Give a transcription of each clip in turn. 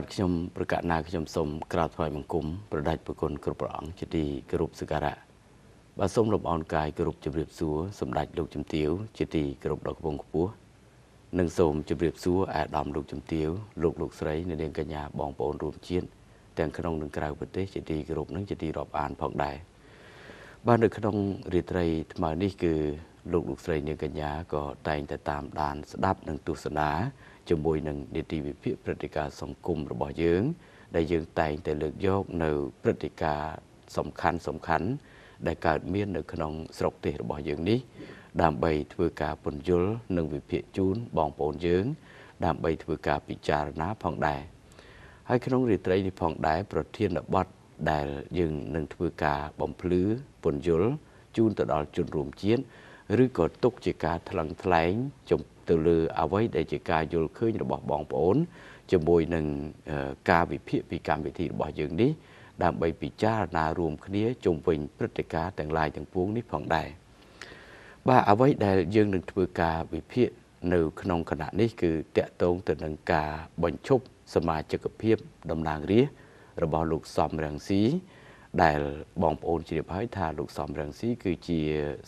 បាទខ្ញុំប្រកាសណាខ្ញុំសូមក្រាបថ្វាយបង្គំប្រដាច់ប្រគុណគ្រប់ព្រះអង្គជាទីគោរពសក្ការៈបាទសូមលំអរកាយគោរពជម្រាបសួរសម្ដេចលោកជំទាវ ជាទីគោរពដ៏ខ្ពង់ខ្ពស់និងសូមជម្រាបសួរអាដាមលោកជំទាវលោកលោកស្រីនិងនាងកញ្ញាបងប្អូនរួមជាតិទាំងក្នុងនិងក្រៅប្រទេសជាទីគោរពនិងជាទីរាប់អានផងដែរបាទនៅក្នុងរាត្រីថ្មើរនេះគឺ លោកលោកស្រីនាងកញ្ញាក៏តែងតែតាមដានស្ដាប់និងទស្សនាជាមួយនឹងនីតិវិភាគព្រឹត្តិការណ៍សង្គមរបស់យើង ដែលយើងតែងតែលើកយកនៅព្រឹត្តិការណ៍សំខាន់សំខាន់ ដែលកើតមាន នៅ ក្នុងស្រុកទេសរបស់យើងនេះ ដើម្បីធ្វើការពន្យល់និងវិភាគជូនបងប្អូនយើង ដើម្បីធ្វើការពិចារណាផងដែរហើយក្នុងរាត្រីនេះផងដែរប្រធានបទដែល យើងនឹងធ្វើការបំភ្លឺពន្យល់ជូនទៅដល់ជនរួមជាតិឬក៏ទុកជាការថ្លឹងថ្លែងចំទៅលើអ្វីដែលជាការយល់ឃើញរបស់បងប្អូនជាមួយនឹងការវិភាគពីកម្មវិធីរបស់យើងនេះ ដើម្បីពិចារណារួម គ្នាជុំវិញព្រឹត្តិការណ៍ទាំងឡាយទាំងពួងនេះផងដែរបាទអ្វីដែលយើងនឹងធ្វើការវិភាគនៅ ក្នុងគណៈនេះគឺតកតងទៅនឹងការបញ្ឈប់សមាជិកភាពតំណាងរាស្ត្ររបស់លោកសំរងស៊ីដែលបងប្អូនជ្រាបហើយថាលោកសំរងស៊ីគឺជា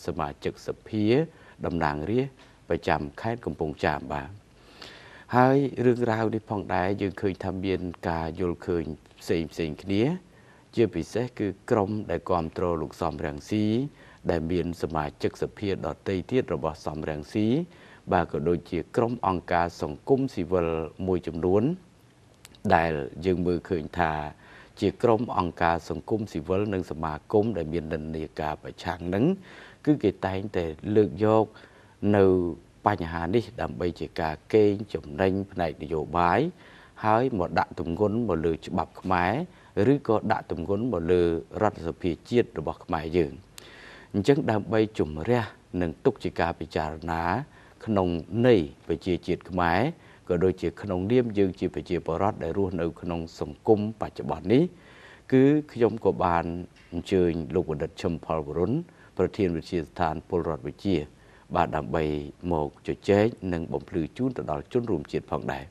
សមាជិកសភាតំណាងរាស្ត្រប្រចាំខេត្តកំពង់ចាមបាទហើយរឿងរ៉ាវនេះផងដែរយើងឃើញថាមានការយល់ឃើញផ្សេងផ្សេងគ្នា ជាពិសេសគឺក្រមដែលគ្រប់គ្រងលោកសំរងស៊ី ដែលមានសមាជិកសភាដតីទៀតរបស់សំរងស៊ីបាទក៏ដូចជា ក្រមអង្គការសង្គមស៊ីវិលមួយចំនួន ដែលយើងមើលឃើញថាជាក្រុមអង្គការសង្គមស៊ីវិលនិងសមាគមដែលមាននិន្នាការប្រឆាំងនឹងគឺគេតែងតែលើកយកនៅបញ្ហានេះដើម្បីជាការកេងចំណេញ ផ្នែកនយោបាយ ហើយមកដាក់ទម្ងន់មកលើច្បាប់ខ្មែរ ឬក៏ដាក់ទម្ងន់មកលើ រដ្ឋសភាជាតិរបស់ខ្មែរយើងអញ្ចឹងដើម្បីជំរះនិងទុកជាការពិចារណា ក្នុងន័យប្រជាជាតិខ្មែរក៏ដូចជាក្នុងនាមយើងជាប្រជាពលរដ្ឋដែលរស់នៅ ក្នុងសង្គមបច្ចុប្បន្ននេះ គឺខ្ញុំក៏បានអញ្ជើញលោកបណ្ឌិតឈឹមផលវរុនប្រធានវិទ្យាស្ថានពលរដ្ឋវិទ្យាបាទដើម្បីមកជជែកនិងបំភ្លឺជូនទៅដល់ជនរួមជាតិផងដែរ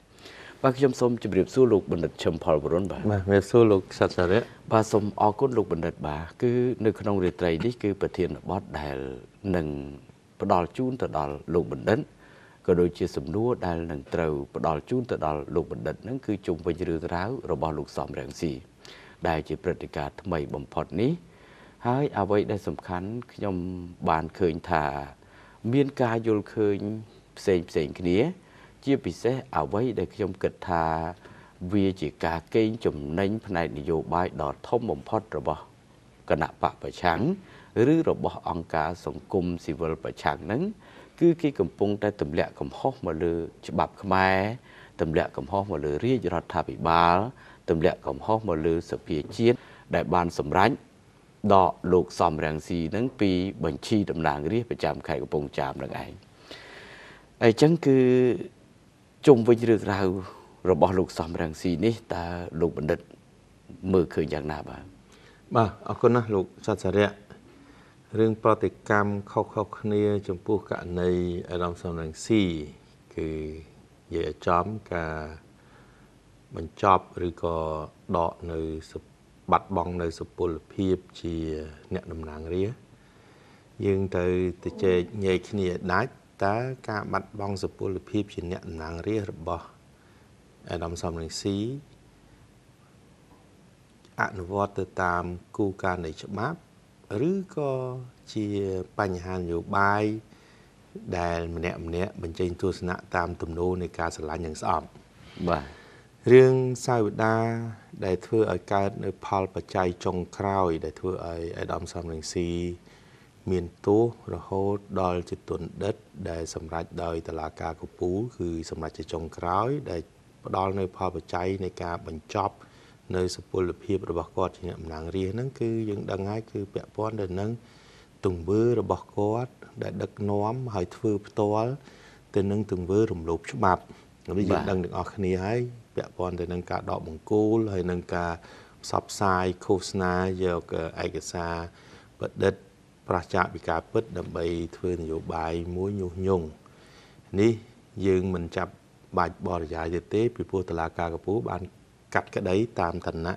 បាទខ្ញុំសូមជម្រាបសួរលោកបណ្ឌិតឈឹមផលវរុនបាទបាទជម្រាបសួរលោកសាស្ត្រាចារ្យបាទសូមអរគុណលោកបណ្ឌិតបាទគឺនៅក្នុងរាត្រីនេះគឺប្រធានបទដែលនឹងផ្ដល់ជូនទៅដល់លោកបណ្ឌិតក៏ដូចជាសំណួរដែលនឹងត្រូវផ្ដល់ជូនទៅដល់លោកបណ្ឌិតនឹងគឺជុំវិញរឿងរ៉ាវរបស់លោកសំរងស៊ីដែលជាព្រឹត្តិការណ៍ថ្មីបំផុតនេះហើយអ្វីដែលសំខាន់ខ្ញុំបានឃើញថា មានការយល់ឃើញផ្សេងផ្សេងគ្នា ជាពិសេសអ្វីដែលខ្ញុំគិតថា វាជាការកេងចំណេញផ្នែកនយោបាយដ៏ធំបំផុតរបស់គណៈបកប្រឆាំងឬរបស់អង្គការសង្គមស៊ីវិលប្រឆាំងនឹងគឺគេកំពុងតែទម្លាក់កំហុសមកលើច្បាប់ខ្មែរទម្លាក់កំហុសមកលើរាជរដ្ឋាភិបាលទម្លាក់កំហុសមកលើ សភាជាតិដែលបានសម្រេចដកលោកសំរងស៊ីនឹងពីបញ្ជី តំណាងរាស្ត្រប្រចាំខេត្តកំពង់ចាមនឹងឯងអញ្ចឹងគឺជុំវិញរឿងរ៉ាវរបស់លោកសំរងស៊ីនេះតើលោកបណ្ឌិតមើលឃើញយ៉ាងណាបាទបាទអរគុណណាស់លោកសាស្ត្រាចារ្យរឿងប្រតិកម្មខុសៗគ្នា ចំពោះករណីអាដាមសំរងស៊ីគឺនិយាយចំការបញ្ចប់ឬក៏ដកនៅបាត់បង់នៅសុពលភាពជាអ្នកតំណាងរាយើងទៅទៅជែកញែកគ្នាដាច់តើការបាត់បង់សុពលភាពជាអ្នកតំណាងរារបស់អាដាមសំរងស៊ីអនុវត្តទៅតាមគូការនៃច្បាប់ឬក៏ជាបញ្ហានយោបាយដែលម្នាក់ម្នាក់បញ្ចេញទស្សនៈតាមទំនោរនៃការស្រឡាញ់យ៉ាងស្អប់បាទរឿងសាវតាដែលធ្វើឲ្យកើតនៅផលបច្ច័យចុងក្រោយ ដែលធ្វើឲ្យអាដាមសំរងស៊ីមានទោសរហូតដល់ជាទុនដិតដែលសម្រេចដោយតឡាការកពូគឺសម្រេចជាចុងក្រោយដែលផ្ដល់នៅ ផលបច្ច័យនៃការបញ្ចប់នៅសុពលភាពរបស់គាត់ជាអ្នកតំណាងរាស្ត្រហ្នឹងគឺយើងដឹងហើយគឺពាក់ព័ន្ធទៅនឹងទង្វើរបស់គាត់ដែល ដឹកនាំហើយធ្វើផ្ទាល់ទៅនឹងទង្វើ រំលោភច្បាប់នេះយើងដឹងទាំងអស់គ្នាហើយពាក់ព័ន្ធទៅនឹងការដកបង្គោលហើយនឹងការផ្សព្វផ្សាយឃោសនាយកឯកសារបដិទ្ធប្រជាពិការពិតដើម្បីធ្វើនយោបាយមួយញុះញង់នេះយើងមិនចាប់បាច់បរិយាយទៀតទេពីព្រោះតឡាការកពូបានកាត់ក្តីតាមឋានៈ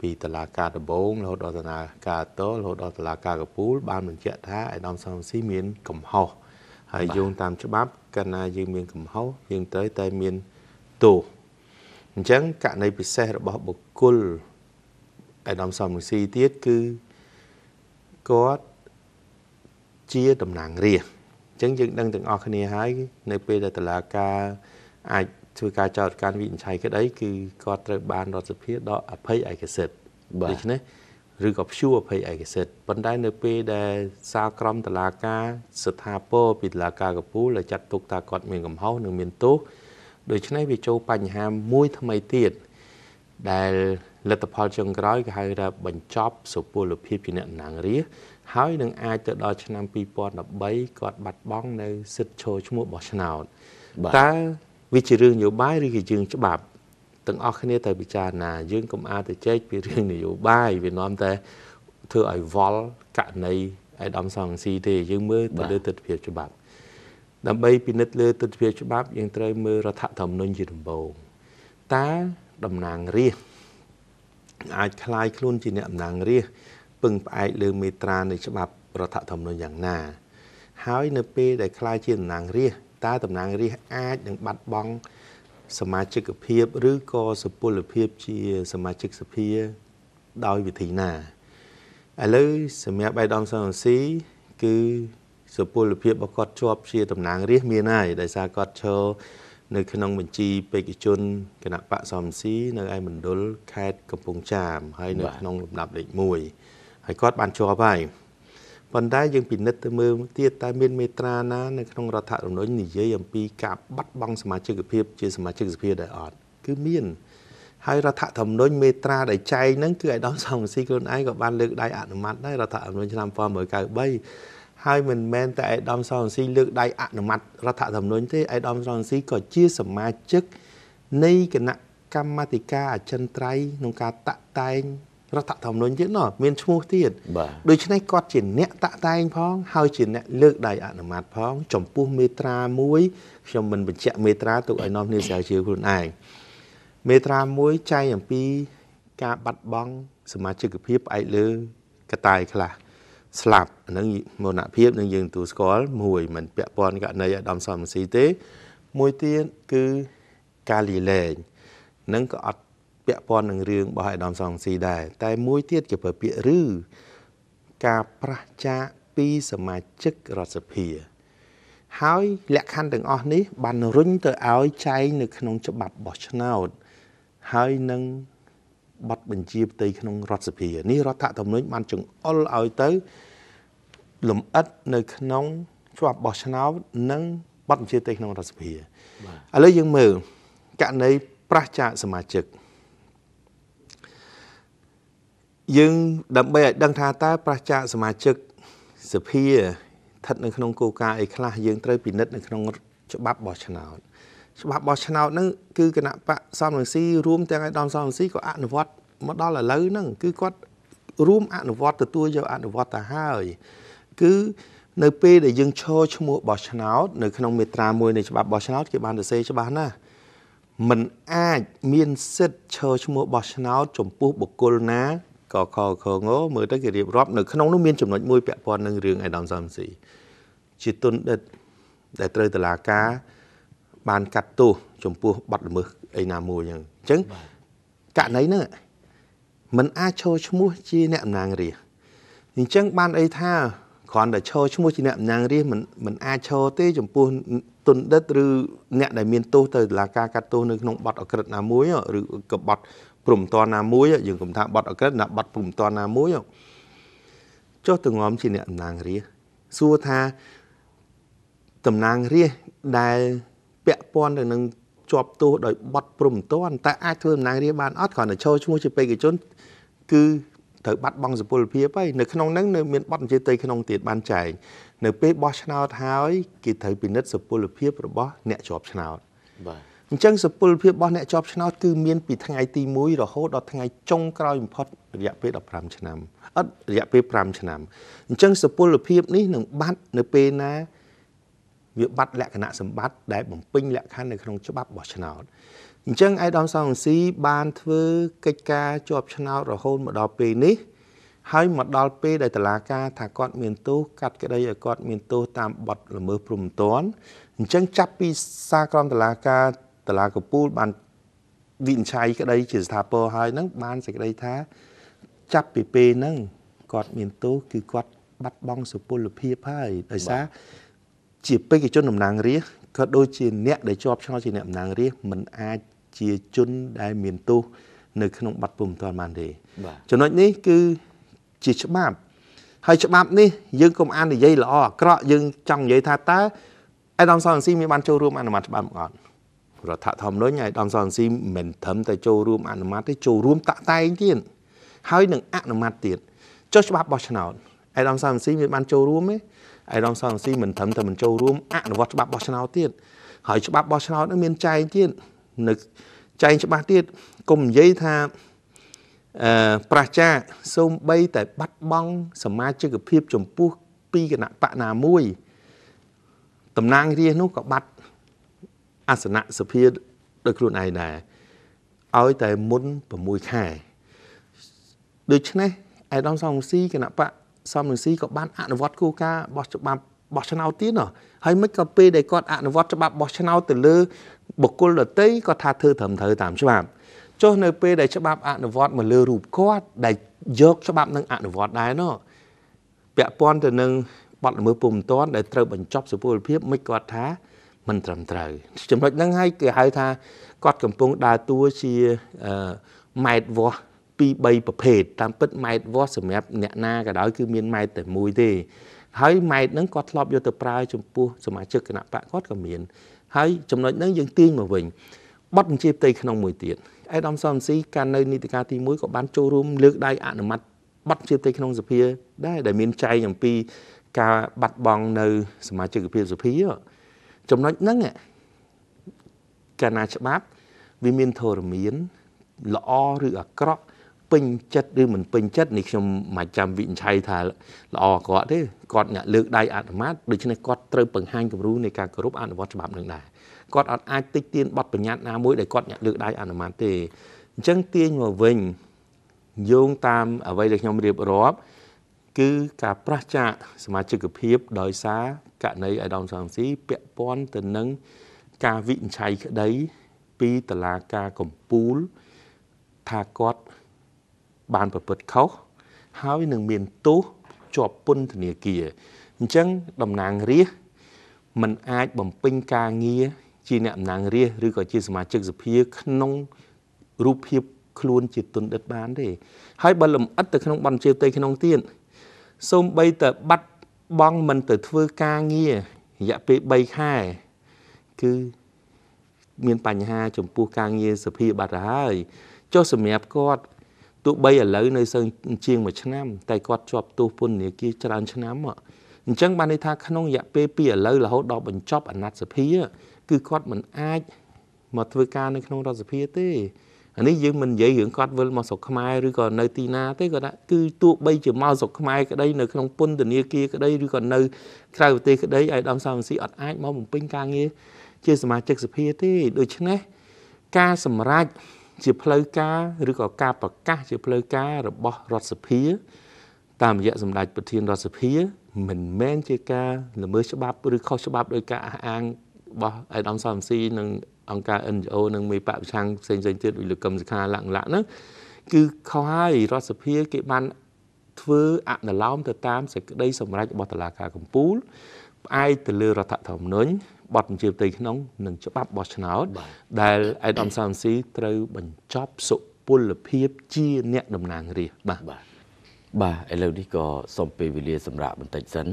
ពីតឡាការដំបងរហូតដល់តឡាការតរហូតដល់តឡាការកពូល បានបញ្ជាក់ថាអាដាមសំស៊ីមានកំហុសហើយយោងតាមច្បាប់កាលណាយើងមានកំហុសយើងត្រូវតែមានទោសអញ្ចឹងករណីពិសេសរបស់បុគ្គលអាដាមសំស៊ីទៀតគឺគាត់ជាតំណាងរាជអញ្ចឹងយើងដឹងទាំងអស់គ្នាហើយ នៅពេលដែលតឡាការអាចធ្វើការចោតការវិនិច្ឆ័យក្តីគឺគាត់ត្រូវបានរដ្ឋសភាដកអភ័យឯកសិទ្ធិដូច្នេះឬក៏ព្យួរអភ័យឯកសិទ្ធិប៉ុន្តែនៅ ពេលដែលសាលក្រមតុលាការ ស្ថាពរពីតុលាការកពូលដែលចាត់ទុកថាគាត់មានកំហុសនិងមានទោសដូច្នេះវាចូលបញ្ហាមួយថ្មីទៀតដែលលទ្ធផលចុងក្រោយគេហៅថាបញ្ចប់សុពលភាពជាអ្នកណាងរាហើយនឹងអាចទៅដល់ឆ្នាំ2013គាត់បាត់បង់នៅ សិទ្ធិឈរឈ្មោះបោះឆ្នោតតើវាជារឿងនយោបាយឬក៏ជារឿងច្បាប់ទាំងអស់គ្នាត្រូវពិចារណាយើងកុំអាចទៅចែកពីរឿងនយោបាយ វានាំតែធ្វើឲ្យវល់ករណីឯកឧត្តមសង្ស៊ីទេ យើងមើលទៅលើទស្សនវិជ្ជាច្បាប់ ដើម្បីពិនិត្យលើទស្សនវិជ្ជាច្បាប់យើងត្រូវមើលរដ្ឋធម្មនុញ្ញជាដំបូងតើតំណាងរាស្ត្រអាចคลายខ្លួនជាអ្នកតំណាងរាស្ត្រពឹងផ្អែកលើមេត្រានៃច្បាប់រដ្ឋធម្មនុញ្ញយ៉ាងណាហើយនៅពេលដែលคลายជាតំណាងរាស្ត្រតើតំណាងរាស្ត្រអាចនឹងបាត់បង់សមាជិកភាពឬក៏សុពលភាពជាសមាជិកសភាដោយវិធីណាឥឡូវសម្រាប់បៃដមសំស៊ីគឺសុពលភាពរបស់គាត់ជាប់ជាតំណាងរាស្ត្រមានហើយដោយសារគាត់ឈរនៅក្នុងបញ្ជីបេក្ខជនគណៈបកសំស៊ីនៅឯមណ្ឌលខេត្តកំពង់ចាម ហើយនៅក្នុងលំដាប់លេខ1ហើយគាត់បានជាប់ហើយប៉ុន្តែយើងពិនិត្យទៅមើលទៀតតើមានមេត្រាណានៅក្នុងរដ្ឋធម្មនុញ្ញនិយាយអំពីការបាត់បង់សមាជិកភាពជាសមាជិកសភាដែរអត់គឺមានហើយរដ្ឋធម្មនុញ្ញមេត្រាដែលចែងហ្នឹងគឺឯកឧត្តមសំស៊ីខ្លួនឯងក៏បានលើកដៃអនុម័តដែររដ្ឋធម្មនុញ្ញឆ្នាំ1993ហើយមិនមែនតែឯកឧត្តមសំស៊ីលើកដៃអនុម័តរដ្ឋធម្មនុញ្ញទេឯកឧត្តមសំស៊ីក៏ជាសមាជិកនៃគណៈកម្មាធិការអចិន្ត្រៃយ៍ក្នុងការតាក់តែងរដ្ឋធម្មនុញ្ញទៀតណោះមានឈ្មោះទៀតដូច្នេះគាត់ជាអ្នកតាក់តែងផងហើយជាអ្នកលើកដៃអនុម័តផង ចំពោះមេត្រា1ខ្ញុំមិនបញ្ជាក់មេត្រាទុកឲ្យនាំគ្នាស្រាវជ្រាវខ្លួនឯងមេត្រា1ចែងអំពីការបាត់បង់សមាជិកភាពផ្អែកលើកតាយខ្លះស្លាប់ហ្នឹងមរណភាពនឹងយើងទទួលស្គាល់មួយមិនពាក់ព័ន្ធករណីអាដាមសំស៊ីទេមួយទៀតគឺការលីលែងនឹងក៏អត់ពាក់ព័ន្ធនឹងរឿងរបស់អាយដាមសងស៊ីដែរតែ មួយទៀតគេប្រើពាក្យឬការប្រះចាកពីសមាជិករដ្ឋសភា ហើយ លក្ខខណ្ឌទាំងអស់នេះ បានរុញទៅឲ្យចែងនៅក្នុងច្បាប់បោះឆ្នោត ហើយនឹងប័ណ្ណបញ្ជាផ្ទៃក្នុងរដ្ឋសភានេះរដ្ឋធម្មនុញ្ញបានចង្អុលឲ្យទៅលំអិតនៅក្នុងច្បាប់បោះឆ្នោតនិងប័ណ្ណបញ្ជាផ្ទៃក្នុងរដ្ឋសភាឥឡូវយើងមើលករណីប្រះចាកសមាជិកយើងដើម្បីឲ្យដឹងថាតើប្រជាសមាជិកសភាស្ថិតនៅក្នុងគោលការណ៍អីខ្លះយើងត្រូវពិនិត្យនៅក្នុង ច្បាប់បោះឆ្នោតច្បាប់បោះឆ្នោតហ្នឹងគឺគណៈបកសំរងស៊ីរួមទាំងឯកឧត្តមសំរងស៊ីក៏អនុវត្តមកដល់ឥឡូវហ្នឹងគឺគាត់រួមអនុវត្តទទួលយកអនុវត្តទៅហើយគឺនៅពេលដែលយើងឈរឈ្មោះបោះឆ្នោតនៅក្នុងមេត្រាមួយនៃច្បាប់បោះឆ្នោតគេបានសរសេរច្បាស់ណាស់มันអាចមានសិទ្ធិឈរឈ្មោះបោះឆ្នោតចំពោះបុគ្គលណាកខខងមើលទៅគេរៀបរាប់នៅក្នុងនោះមានចំណុចមួយពាក់ព័ន្ធនឹងរឿងអេដាមសាមស៊ីជាទុនដិតដែលត្រូវតឡាការ បានកាត់ទោសចំពោះបាត់ល្មើសអីណាមួយអញ្ចឹងអញ្ចឹងករណីហ្នឹងมันអាចឈរឈ្មោះជាអ្នកអំណាងរាជអញ្ចឹងបានអីថាគ្រាន់តែឈរឈ្មោះជាអ្នកអំណាងរាជมันมันអាចឈរទេ ចំពោះទុនដិតឬអ្នកដែលមានទោសទៅតុលាការកាត់ទោសនៅក្នុងបទអក្រិតណាមួយឬក៏បទព្រំតនណាមួយយើងកុំថាបាត់អក្រិតណាបាត់ព្រំតនណាមួយចុះទៅងំជាអ្នកតំណាងរាជសួរថាតំណាងរាជដែលពាក់ព័ន្ធទៅនឹងជាប់ទោសដោយបាត់ព្រំតនតើអាចធ្វើតំណាងរាជបានអត់គ្រាន់តែចូលឈ្មោះជាបេក្ខជនគឺត្រូវបាត់បង់សុពលភាពហើយនៅក្នុងហ្នឹងនៅមានប័ណ្ណជាតីក្នុងទៀតបានចែងនៅពេលបោះឆ្នោតហើយគេត្រូវពិនិត្យសុពលភាពរបស់អ្នកជាប់ឆ្នោតបាទអញ្ចឹងសពលភាពរបស់អ្នកជាប់ឆ្នោតគឺមានពីថ្ងៃទី1រហូតដល់ថ្ងៃចុងក្រោយបំផុតរយៈពេល15ឆ្នាំអត់រយៈពេល5ឆ្នាំអញ្ចឹងសពលភាពនេះនឹងបាត់នៅពេលណាវាបាត់លក្ខណៈសម្បត្តិដែលបំពេញលក្ខខណ្ឌនៅក្នុងច្បាប់របស់ឆ្នោតអញ្ចឹងអៃដាមសំស៊ីបានធ្វើកិច្ចការជាប់ឆ្នោតរហូតមកដល់ពេលនេះហើយមកដល់ពេលដែលតឡាការថាគាត់មានទោសកាត់ក្តីឲ្យគាត់មានទោសតាមបទល្មើសព្រំតន់អញ្ចឹងចាប់ពីសារក្រមតឡាការតឡាកពូលបានវិនិច្ឆ័យក្តីជាស្ថាពរហើយនឹងបានសេចក្តីថា ចាប់ពីពេលហ្នឹងគាត់មានទោសគឺគាត់បាត់បង់សុពលភាពហើយដោយសារជាបេក្ខជនតំណាងរាស្ត្រក៏ដូចជាអ្នកដែលជាប់ឆ្នោតជាអ្នកតំណាងរាស្ត្រមិនអាច ជាជនដែល មានទោសនៅក្នុងប័ណ្ណពុំតាន់បានទេចំណុចនេះគឺជាច្បាប់ហើយច្បាប់នេះយើងកុំអាននិយាយល្អអាក្រក់យើងចង់និយាយថាតើអាដាមសនស៊ីមានបានចូលរួមអនុម័តច្បាប់អត់រដ្ឋធម្មនុញ្ញឯកឧត្តមសនស៊ីមិនត្រឹមតែចូលរួមអនុម័តទេចូលរួម តាក់តែងទៀតហើយនឹងអនុម័តទៀតចុះច្បាប់បោះឆ្នោតឯកឧត្តមសនស៊ីមានបានចូលរួមទេឯកឧត្តមសនស៊ីមិនត្រឹមតែមិនចូលរួមអនុវត្តច្បាប់បោះឆ្នោតទៀតហើយច្បាប់បោះឆ្នោតនឹងមានចែងទៀតនៅចែងច្បាស់ទៀតគុំនិយាយថាអឺប្រជាសូម្បីតែបាត់បង់សមាជិកភាព ចំពោះពីគណៈបកណាមួយ តំណាងរាស្ត្រនោះក៏បាត់អាសនៈសភាដោយខ្លួនឯងដែរឲ្យតែមុន6ខែដូច្នេះអៃដាមសំរងស៊ីគណៈបកសំរងស៊ីក៏បានអនុវត្តគោលការណ៍របស់ច្បាប់បោះឆ្នោតទៀតហើយមិនក៏ពេលដែលគាត់អនុវត្តច្បាប់បោះឆ្នោតទៅលើបុគ្គលដតីគាត់ថាធ្វើត្រឹមត្រូវតាមច្បាប់ចុះនៅពេលដែលច្បាប់អនុវត្តមកលើរូបគាត់ដែលយកច្បាប់នឹងអនុវត្តដែរណោះពាក់ព័ន្ធទៅនឹងបទល្មើសពុំតាន់ដែលត្រូវបញ្ចប់សុពលភាពមិនគាត់ថាមិនត្រឹមត្រូវចំណុចហ្នឹងហើយគេហៅថាគាត់កំពុងដើរតួជាម៉ែត្រវាស់ពី3ប្រភេទតាមពិតម៉ែត្រវាស់សម្រាប់អ្នកណាក៏ដោយគឺមានម៉ែត្រតែមួយទេ ហើយម៉ែត្រហ្នឹងគាត់ធ្លាប់យកទៅប្រើចំពោះសមាជិកគណៈបកគាត់ក៏មាន ហើយចំណុចហ្នឹងយើងទាញមកវិញប័ណ្ណបញ្ជាផ្ទៃក្នុងមួយទៀតអេដាមសំស៊ីកាលនៅនីតិកាលទី1ក៏បានចូលរួមលើកដៃអនុម័តប័ណ្ណជាផ្ទៃក្នុងសភាដែរដែលមានចែងអំពីការបាត់បង់នៅ សមាជិកភាពសភាចំណុចហ្នឹងកាលណាច្បាប់វាមានធរមានល្អឬអាក្រក់ពេញចិត្តឬមិនពេញចិត្តនេះខ្ញុំមិនចាំវិនិច្ឆ័យថាល្អគាត់ទេគាត់អ្នកលើកដៃអត្តមាតដូច្នេះគាត់ត្រូវបង្ហាញគំរូនៃការគោរពអនុវត្តច្បាប់នឹងដែរគាត់អត់អាចតិចទៀនបទបញ្ញត្តិណាមួយដែលគាត់អ្នកលើកដៃអនុម័តទេអញ្ចឹងទាញមកវិញយោងតាមអ្វីដែលខ្ញុំរៀបរាប់គឺការប្រះចាកសមាជិកភាពដោយសារករណីអាដាមសាំស៊ីពាក់ព័ន្ធទៅនឹងការវិនិច្ឆ័យក្តីពីតឡាការកំពូលថាគាត់បានប្រព្រឹត្តខុសហើយនឹងមានទោសជាប់ពន្ធនាគារអញ្ចឹងតំណាងរាស្ត្រมันអាចបំពេញការងារជាអ្នកតំណាងរាស្ត្រឬក៏ជា សមាជិកសភា ក្នុងរូបភាពខ្លួនជាទុនដិតបានទេហើយបើលំអិតទៅក្នុងបន្ទាជីវផ្ទៃក្នុងទៀតសូម្បីតែបាត់បងមិនទៅធ្វើការងាររយៈពេល3ខែគឺមានបញ្ហា ចំពោះការងារសភាបាត់ទៅហើយចុះសម្រាប់គាត់ទោះបីឥឡូវនៅសឹងជាងមួយឆ្នាំតែគាត់ជាប់ទោសពន្ធនាគារច្រើនឆ្នាំអញ្ចឹងបានន័យថាក្នុងរយៈពេលពីឥឡូវរហូតដល់បញ្ចប់អាណត្តិសភាគឺគាត់មិនអាចមកធ្វើការនៅក្នុងរដ្ឋសភាទេអានេះយើងមិននិយាយរឿងគាត់វិលមកស្រុកខ្មែរឬក៏នៅទីណាទេក៏ដាក់គឺទោះបីជាមកស្រុកខ្មែរក្តីនៅក្នុងពន្ធនាគារក្តីឬក៏នៅក្រៅប្រទេសក្តីឯកឧត្តមសាមស៊ីអត់អាចមកបំពេញការងារជាសមាជិកសភាទេដូច្នេះការសម្រេចជាផ្លូវការឬក៏ការប្រកាសជាផ្លូវការរបស់រដ្ឋសភាតាមរយៈសម្ដេចប្រធានរដ្ឋសភា មិនមែនជាការល្មើសច្បាប់ឬខុសច្បាប់ដោយការអះអាងរបស់ឯកឧត្តមសំស៊ីនិងអង្គការ NGO និងមេបកប្រឆាំងផ្សេងៗទៀតវិលកម្មសិក្ខាលក្ខណៈហ្នឹងគឺខុសហើយរដ្ឋសភា គេបាន ធ្វើអនុលោមទៅតាមសេចក្តីសម្រេចរបស់តុលាការកំពូលផ្អែកទៅលើរដ្ឋធម្មនុញ្ញបទបញ្ជាផ្ទៃក្នុងនិងច្បាប់បោះឆ្នោតដែលអេដាមសាមស៊ីត្រូវបញ្ចប់សុពលភាព ជា អ្នកតំណាងរាស្ត្របាទបាទឥឡូវនេះក៏សូមពេលវេលាសម្រាប់បន្តិចសិន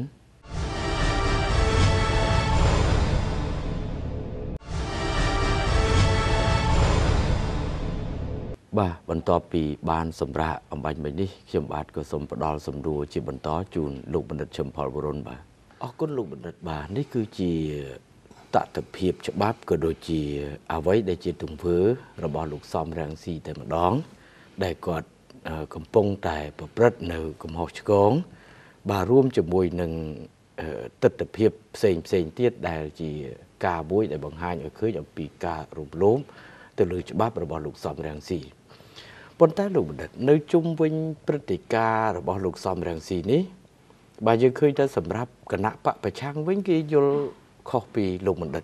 បាទបន្ទាប់ពីបានសម្រាប់អំបញ្ញមិញនេះខ្ញុំបាទក៏សូមផ្ដល់សម្រួលជាបន្តជូនលោកបណ្ឌិតឈឹមផលវរុនបាទអរគុណលោកបណ្ឌិតបាទនេះគឺជាតតិភាពច្បាប់ក៏ដូចជាអ្វីដែលជាទង្វើរបស់លោកសំរាំងស៊ីតែម្ដង ដែលគាត់កំពុងតែប្រព្រឹត្តនៅកំហុសឆ្គងបាទរួមជាមួយនឹងទស្សនភាពផ្សេងផ្សេងទៀតដែលជា ការមួយ ដែលបង្ហាញឲ្យឃើញអំពីការរំលោភទៅលើច្បាប់របស់លោកសំរាំងស៊ីប៉ុន្តែលោកបណ្ឌិតនៅជុំវិញព្រឹត្តិការណ៍របស់លោកសំរងស៊ីនេះបើយើងឃើញថាសម្រាប់គណៈបពប្រឆាំងវិញគេយល់ខុសពីលោកបណ្ឌិត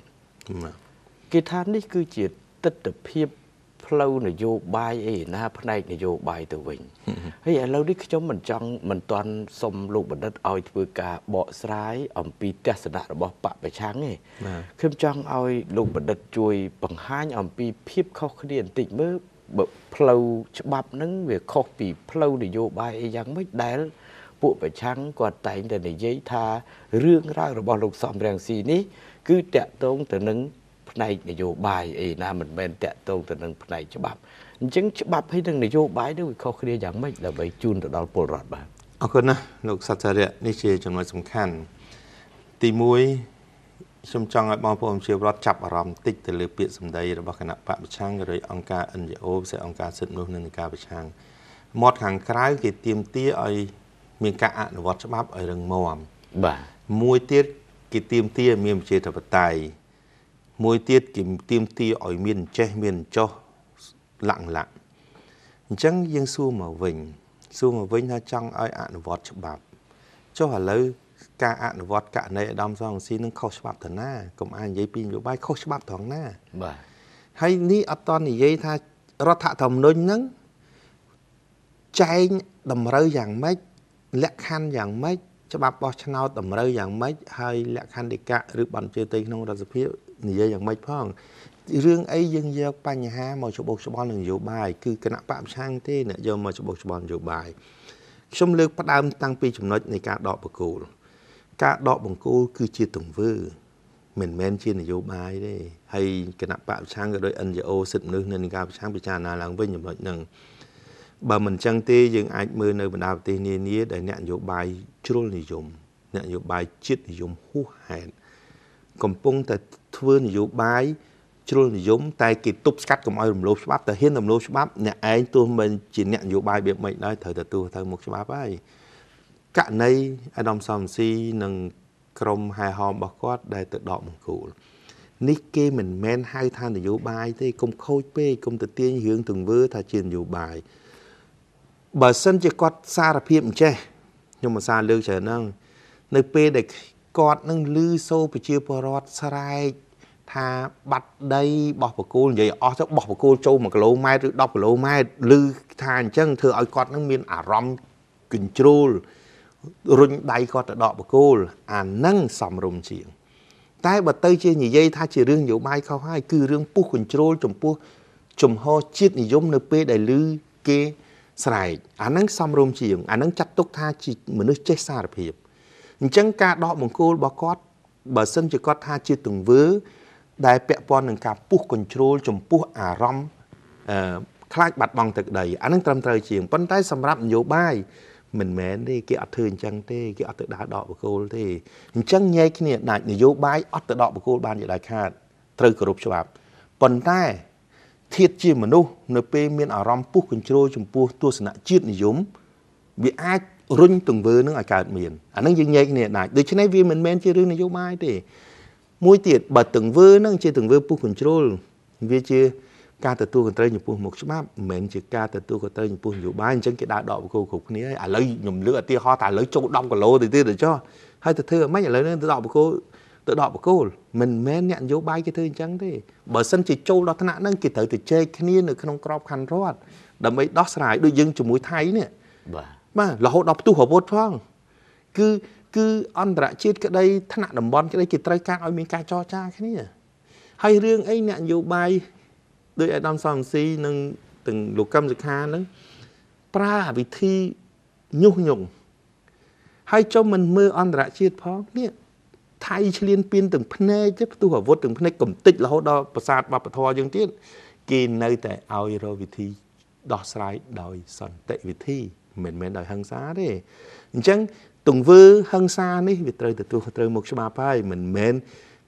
គេថានេះគឺជាទស្សនវិជ្ជាផ្លូវនយោបាយអីណា ផ្នែក នយោបាយទៅវិញហើយឥឡូវនេះខ្ញុំមិនចង់មិនតន់សុំលោកបណ្ឌិតឲ្យធ្វើការបកស្រាយអំពីទស្សនៈរបស់បពប្រឆាំងទេខ្ញុំចង់ឲ្យលោកបណ្ឌិតជួយបង្ហាញ អំពីភាពខុសគ្នាបន្តិចមើលបើផ្លូវច្បាប់ហ្នឹងវាខុសពីផ្លូវនយោបាយអីយ៉ាងម៉េចដែល ពួកប្រឆាំងគាត់តែងតែនិយាយថារឿងរ៉ាវរបស់លោកសំរងស៊ីនេះ គឺតកតងទៅនឹងផ្នែកនយោបាយអីណាមិនមែនតកតងទៅនឹងផ្នែកច្បាប់អញ្ចឹងច្បាប់ហើយនឹងនយោបាយនេះវាខុសគ្នាយ៉ាងម៉េចដើម្បីជូនទៅដល់ពលរដ្ឋបាទអរគុណណាលោកសាធារៈនេះជាចំណុចសំខាន់ទី1ខ្ញុំចង់ឲ្យបងប្អូនជារដ្ឋចាប់អារម្មណ៍តិចទៅលើពាក្យសម្ដីរបស់គណៈបកប្រឆាំងឬអង្គការ NGO ផ្សេងអង្គការសិទ្ធិមនុស្សនិងអង្គការប្រឆាំងមាត់ខាងក្រៅគេទៀមទាឲ្យមានការអនុវត្តច្បាប់ឲ្យរឹងមាំបាទមួយទៀតគេទៀមទាមានប្រជាធិបតេយ្យមួយទៀតគេទៀមទាឲ្យមានចេះមានចោះលក្ខណៈអញ្ចឹងយើងសួរមកវិញ សួរមកវិញថាចង់ឲ្យអនុវត្តច្បាប់ចុះឥឡូវការអនុវត្តករណីឥដាមសងស៊ីនឹងខុសច្បាប់ទៅណាកុំអាចនិយាយពីនយោបាយខុសច្បាប់ត្រង់ណាបាទហើយនេះអត់តនិយាយថារដ្ឋធម្មនុញ្ញហ្នឹងចែងតម្រូវយ៉ាងម៉េចលក្ខខណ្ឌយ៉ាងម៉េចច្បាប់បោះឆ្នោតតម្រូវយ៉ាងម៉េចហើយលក្ខន្តិកៈឬបញ្ជាទីក្នុងរដ្ឋសភានិយាយយ៉ាងម៉េចផងរឿងអីយើងយកបញ្ហាមកច្បុកច្បល់នឹងនយោបាយគឺគណៈបព្វឆាំងទេអ្នកយកមកច្បុកច្បល់នយោបាយខ្ញុំលើកផ្ដើមតាំងពី ចំណុចនៃការដកបកគោលការដកបង្គោលគឺជាទង្វើមិនមែនជានយោបាយទេហើយគណៈបកប្រឆាំងក៏ដោយ NGO សិទ្ធិមនុស្សនៅនឹងការប្រឆាំងពិចារណាឡើងវិញចំណុចហ្នឹងបើមិនចឹងទេយើងអាចមើលនៅបណ្ដាប្រទេសនានាដែលអ្នកនយោបាយជ្រុលនិយមអ្នកនយោបាយជាតិនិយមហួសហេតុកំពុងតែធ្វើនយោបាយជ្រុលនិយមតែគេទប់ស្កាត់កុំឲ្យរំលោភច្បាប់តែហ៊ានរំលោភច្បាប់អ្នកឯងទោះមិនជាអ្នកនយោបាយរបៀបម៉េចដែរត្រូវតែទូទៅមុខច្បាប់ហើយករណីអាដាមសំស៊ីនិងក្រុមហែហោមរបស់គាត់ដែលទៅដកមង្គលនេះគេមិនមែនហៅថានយោបាយទេគុំខូចពេកគុំទៅទាញរឿងទង្វើថាជានយោបាយបើសិនជាគាត់សារភាពអញ្ចេះខ្ញុំមិនសារលើកច្រើនហ្នឹងនៅពេលដែលគាត់នឹងលឺសូរប្រជាពលរដ្ឋស្រែកថាបាត់ដីបោះបកូលនិយាយអស់ទៅបោះបកូលចូល1គីឡូម៉ែត្រឬ10គីឡូម៉ែត្រឮថាអញ្ចឹងធ្វើឲ្យគាត់នឹងមាន អារម្មណ៍ control រុញដៃគាត់ទៅដកបកគោលអានឹងសំរុំជាង តែបើទៅជានិយាយថាជារឿងនយោបាយខុសហើយគឺរឿងពុះគញ្ជ្រោលចំពោះជំហរជាតិនិយមនៅពេលដែលឮគេស្រែកអានឹងសំរុំជាងអានឹងចាត់ទុកថាជាមនុស្សចេះសារភាពអញ្ចឹងការដកបង្គោលរបស់គាត់បើសិនជាគាត់ថាជាទង្វើ ដែលពាក់ព័ន្ធនឹងការពុះគញ្ជ្រោលចំពោះអារម្មណ៍ខ្លាចបាត់បង់ទឹកដីអានឹងត្រឹមត្រូវជាងប៉ុន្តែសម្រាប់នយោបាយមិនមែនទេគេអត់ធ្វើអញ្ចឹងទេគេអត់ទៅដើរដកបកគោលទេអញ្ចឹងញែកគ្នាដាច់នយោបាយអត់ទៅដកបកគោលបានជាដាច់ខាតត្រូវគោរពច្បាប់ប៉ុន្តែធៀបជាមនុស្សនៅពេលមានអារម្មណ៍ពុះកញ្ជ្រោលចំពោះទស្សនៈជាតិនិយមវាអាចរុញទង្វើនឹងឲ្យកើតមានអានឹងយើងញែកគ្នាដាច់ដូច្នេះវាមិនមែនជារឿងនយោបាយទេ មួយទៀតបើទង្វើនឹងជាទង្វើពុះកញ្ជ្រោលវាជាការទទួលខុសត្រូវចំពោះមុខច្បាប់មិនមែនជាការទទួលខុសត្រូវចំពោះនយោបាយអញ្ចឹងគេដើរដកបង្គោលគ្រប់គ្នាហើយឥឡូវខ្ញុំលើកឧទាហរណ៍ថាឥឡូវចូល10គីឡូទៅទៀតទៅចុះហើយទៅធ្វើអីមិនឥឡូវនេះទៅដកបង្គោលទៅដកបង្គោលមិនមែនអ្នកនយោបាយគេធ្វើអញ្ចឹងទេបើសិនជាចូលដល់ថ្នាក់ហ្នឹងគេត្រូវទៅជែកគ្នានៅក្នុងក្របខ័ណ្ឌរដ្ឋដើម្បីដោះស្រាយដូចយើងជាមួយថៃនេះបាទបាទរហូតដល់ផ្ទុះអាវុធផងគឺគឺអន្តរជាតិក្តីថ្នាក់តំបន់ក្តីគេត្រូវការឲ្យមានការចរចាគ្នាហើយរឿងអីអ្នកនយោបាយដោយអាដាមសំស៊ីនិងទាំងលោកកឹមសុខានឹងប្រើវិធីញុះញង់ហើយចុះមិនមើលអន្តរជាតិផងនេះថៃឆ្លៀនពៀនទាំងភ្នែកទៅផ្ទុះអាវុធទាំងភ្នែកកំតិចរហូតដល់ប្រាសាទវប្បធម៌យើងទៀតគេនៅតែឲ្យរកវិធីដោះស្រាយដោយសន្តិវិធីមិនមែនដោយហិង្សាទេអញ្ចឹងទង្វើហិង្សានេះវាត្រូវទទួលត្រូវមុខច្បាប់ហើយមិនមែន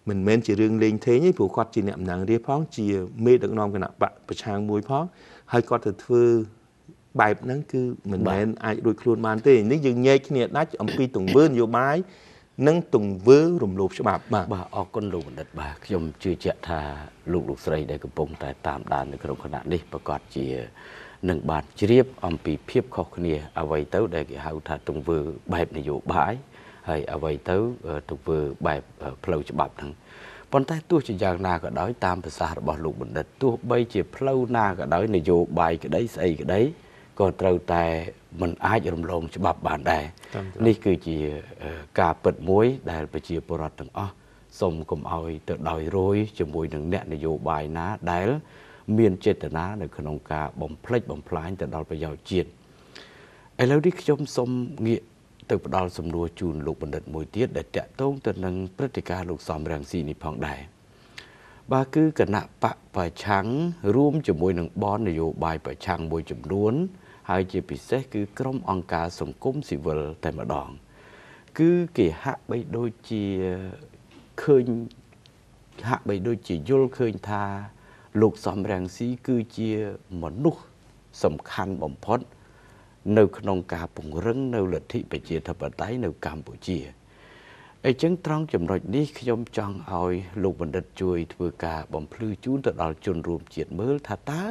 មិនមែនជារឿងលេងធេងទេព្រោះគាត់ជាអ្នកតំណាងរាស្ត្រផងជាមេដឹកនាំគណៈបកប្រឆាំងមួយផងហើយគាត់ទៅធ្វើបែបហ្នឹងគឺមិនមែនអាចរួចខ្លួនបានទេនេះយើងញែកគ្នាដាច់អំពីទង្វើនយោបាយនិងទង្វើរំលោភច្បាប់បាទបាទអរគុណលោកបណ្ឌិតបាទខ្ញុំជឿជាក់ថាលោកលោកស្រីដែលកំពុងតែតាមដាននៅក្នុងគណៈនេះប្រកាសជានឹងបានជ្រាប អំពីភាពខុសគ្នា អ្វីទៅ ដែលគេហៅថា ទង្វើ បែបនយោបាយហើយអ្វីទៅទៅធ្វើបែបផ្លូវច្បាប់ហ្នឹងប៉ុន្តែទោះជាយ៉ាងណាក៏ដោយតាមប្រសាសន៍របស់លោកបណ្ឌិតទោះបីជាផ្លូវណាក៏ដោយនយោបាយក្តីស្អីក្តីក៏ត្រូវតែมันអាចរំលងច្បាប់បានដែរនេះគឺជាការពិតមួយ ដែលប្រជាពលរដ្ឋទាំងអស់សូមកុំឲ្យទៅដោយរយជាមួយនឹងអ្នកនយោបាយណា ដែល មានចេតនានៅ ក្នុងការបំផ្លិចបំផ្លាញទៅដល់ប្រយោជន៍ជាតិឥឡូវនេះខ្ញុំសូមងាកទៅផ្ដល់សំណួរជូនលោកបណ្ឌិតមួយទៀតដែលតាក់ទងទៅនឹងព្រឹត្តិការណ៍លោកសំរងស៊ីនេះផងដែរបាទគឺគណៈបកប្រឆាំងរួមជាមួយនឹងបននយោបាយប្រឆាំងមួយចំនួន ហើយជាពិសេស គឺក្រុមអង្គការសង្គមស៊ីវិលតែម្ដងគឺគេហាក់បីដូចជាឃើញហាក់បីដូចជាយល់ឃើញថា លោកសំរងស៊ីគឺជាមនុស្សសំខាន់បំផុតនៅក្នុងការពង្រឹងនៅលទ្ធិប្រជាធិបតេយ្យនៅកម្ពុជាអញ្ចឹងត្រង់ចំណុចនេះខ្ញុំចង់ឲ្យលោកបណ្ឌិតជួយធ្វើការបំភ្លឺជូនទៅដល់ជនរួមជាតិមើលថាតើ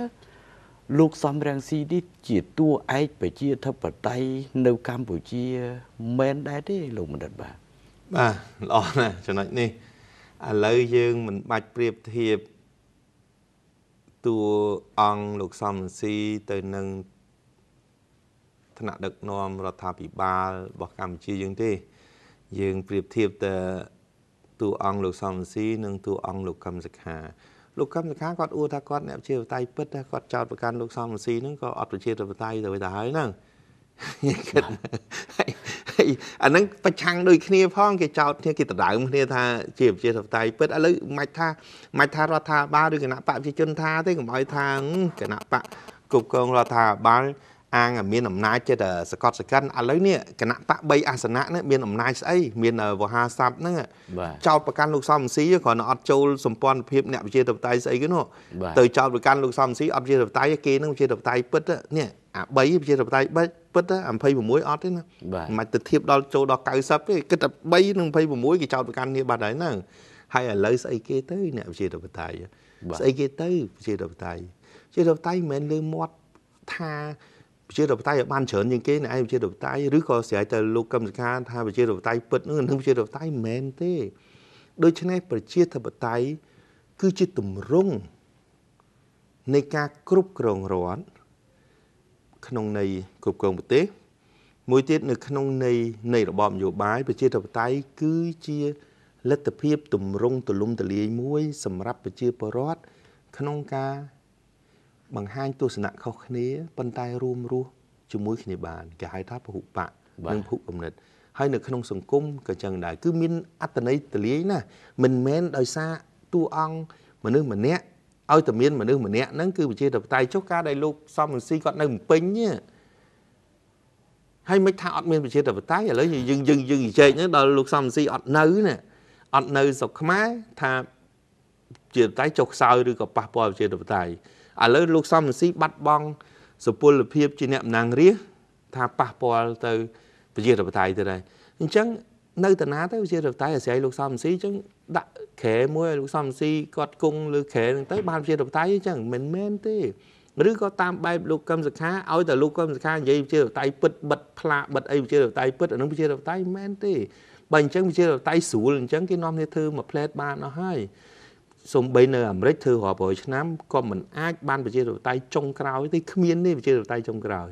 លោកសំរងស៊ីនេះជាតួឯកប្រជាធិបតេយ្យនៅកម្ពុជាមែនដែរទេ លោកបណ្ឌិតបាទបាទល្អណាស់ចំណុចនេះឥឡូវយើងមិនបាច់ប្រៀបធៀបតួអង្គលោកសំរងស៊ីទៅនឹងថ្នាក់ដឹកនាំរដ្ឋាភិបាលរបស់កម្ពុជាយើងទេយើងប្រៀបធៀបទៅតួអង្គលោកសំស៊ីនិងតួអង្គលោកកឹមសុខាលោកកម្មសខាគាត់អួរថាគាត់អ្នកជាបតៃពិតតែគាត់ចោតប្រកាន់លោកសំរស៊ីហ្នឹងក៏អត់ប្រជាធិបតេយ្យទៅវិញទៅហើយហ្នឹងគិតអាហ្នឹងប្រឆាំងដូចគ្នាផងគេចោតគ្នាគេដដើមគ្នាថាជាប្រជាធិបតេយ្យពិតឥឡូវមិនថាមិនថារដ្ឋាភិបាលឬគណៈបកប្រជាជនថាទេកុំឲ្យថាគណៈបកគ្រប់គ្រងរដ្ឋាភិបាលអាងមានអំណាចចិត្តសកតសកិនឥឡូវនេះគណៈបក3អាសនៈនេះមានអំណាចស្អីមានវហាស័ព្ទហ្នឹងចោតប្រកាន់លោកសំស៊ីគ្រាន់តែអត់ចូលសម្ព័ន្ធភាពអ្នកវិជាតបតៃស្អីគេនោះទៅចោតប្រកាន់លោកសំស៊ីអត់វិជាតបតៃគេនឹងវិជាតបតៃពិតនេះអា3វិជាតបតៃបិចពិត26អត់ទេណាមិនទៅធៀបដល់ចូលដល់90ទេគិតតែ3និង26គេចោតប្រកាន់គ្នាបាត់ហើយហ្នឹងហើយឥឡូវស្អីគេទៅអ្នកវិជាតបតៃស្អីគេទៅវិជាតបតៃវិជាតបតៃមិនមែនលើមាត់ថាប្រជាធិបតេយ្យឲ្យបានច្រើនជាងគេអ្នកឯងប្រជាធិបតេយ្យឬក៏ស្រ័យតែលោកកម្មសខាថាប្រជាធិបតេយ្យពិតនឹងនឹងប្រជាធិបតេយ្យមិនមែនទេដូច្នេះប្រជាធិបតេយ្យគឺជាទម្រង់នៃការគ្រប់គ្រងរដ្ឋក្នុងនៃគ្រប់គ្រងប្រទេសមួយទៀតនៅ ក្នុងនៃ នៃរបបនយោបាយប្រជាធិបតេយ្យគឺជាលទ្ធភាពទម្រង់ទលំទលាយមួយសម្រាប់ប្រជាពលរដ្ឋក្នុងការបង្ហាញទស្សនៈខុសគ្នាប៉ុន្តែរួមរស់ជាមួយគ្នាបានគេហៅថាពហុបៈនិងភុគំនិតហើយនៅក្នុងសង្គមក៏ចឹងដែរគឺមានអត្តន័យទលាយណាស់មិនមែនដោយសារតួអង្គមនុស្សម្នាក់ឲ្យតែមានមនុស្សម្នាក់ហ្នឹងគឺប្រជាធិបតេយ្យចុះការដែលលោកសំរងស៊ីគាត់នៅភ្នំពេញហើយមិនថាអត់មានប្រជាធិបតេយ្យឥឡូវយើងយើងយើងនិយាយហ្នឹងដល់លោកសំរងស៊ីអត់នៅណាអត់នៅស្រុកខ្មែរថាជាតៃចុះខ្សោយឬក៏ប៉ះពាល់ប្រជាធិបតេយ្យឥឡូវលោកសំរងស៊ីបាត់បង់សុពលភាពជាអ្នកតំណាងរាស្ត្រថាប៉ះពាល់ទៅប្រជាធិបតេយ្យទៅដែរអញ្ចឹងនៅ តាណាទៅប្រជាធិបតេយ្យអាស្រ័យលោកសំរងស៊ីអញ្ចឹងដាក់ក្រែមួយឲ្យលោកសំរងស៊ីគាត់គង់លើក្រែហ្នឹងទៅបានប្រជាធិបតេយ្យអញ្ចឹងមិនមែនទេឬក៏តាមបែបលោកកឹមសុខាឲ្យតែលោកកឹមសុខានិយាយប្រជាធិបតេយ្យពិតបិទផ្លាកបិទអីប្រជាធិបតេយ្យពិតអានឹងប្រជាធិបតេយ្យមិនមែនទេបើអញ្ចឹងប្រជាធិបតេយ្យស្រួលអញ្ចឹងគេនាំគ្នាធ្វើមួយផ្លែតបានអស់ហើយសូម្បីនៅអាមេរិកធ្វើរាប់រយឆ្នាំក៏មិនអាចបានប្រជាធិបតេយ្យចុងក្រោយទេគ្មានទេប្រជាធិបតេយ្យចុងក្រោយ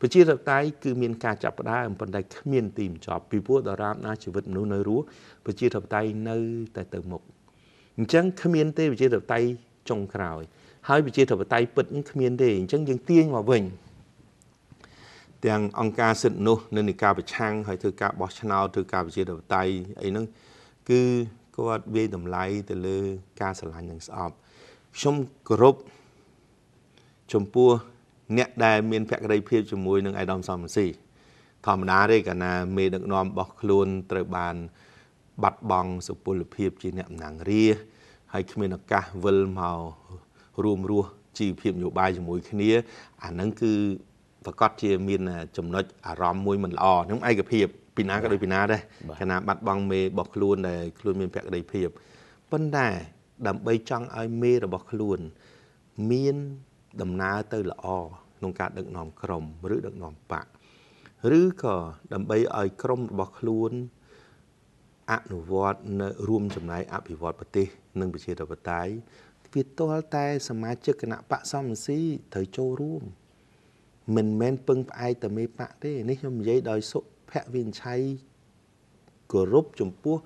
ប្រជាធិបតេយ្យគឺមានការចាប់ផ្ដើមប៉ុន្តែគ្មានទីបញ្ចប់ពីព្រោះដរាបណាជីវិតមនុស្សនៅរស់ប្រជាធិបតេយ្យនៅតែទៅមុខអញ្ចឹងគ្មានទេប្រជាធិបតេយ្យចុងក្រោយហើយប្រជាធិបតេយ្យពិតគ្មានទេអញ្ចឹងយើងទាញមកវិញទាំងអង្គការសិទ្ធិមនុស្សនិន្នាការប្រឆាំងហើយធ្វើការបោះឆ្នោតធ្វើការប្រជាធិបតេយ្យអីហ្នឹងគឺគាត់វាយតម្លៃទៅលើការស្រឡាញ់និងស្អប់ខ្ញុំគោរពចំពោះអ្នក ដែលមានភក្ដីភាពជាមួយនឹងអៃដាមសំស៊ីធម្មតាទេកាលណាមេដឹកនាំរបស់ខ្លួនត្រូវបាន បាត់បង់សុពលភាពជាអ្នកអំណាងរាហើយគ្មានឱកាសវិលមករួមរស់ជីវភាពនយោបាយជាមួយគ្នាអានឹងគឺប្រកាសជាមានចំណុចអារម្មណ៍មួយមិនល្អនឹងឯកភាពពីណាក៏ដូចពីណាដែរកាលណាបាត់បង់មេរបស់ខ្លួន ដែលខ្លួនមានភក្តីភាពប៉ុន្តែដើម្បីចង់ឲ្យមេរបស់ខ្លួន មានដំណើរទៅល្អក្នុងការដឹកនាំក្រុមឬដឹកនាំបកឬក៏ដើម្បីឲ្យក្រុមរបស់ខ្លួនអនុវត្តនៅរួមចំណាយអភិវឌ្ឍប្រទេស និងប្រជាធិបតេយ្យវាទាល់តែ សមាជិកគណៈបកសំស៊ីត្រូវចូលរួមមិនមែនពឹងផ្អែកតែមេបកទេនេះខ្ញុំនិយាយដោយសុខភវិនិច្ឆ័យគោរពចំពោះ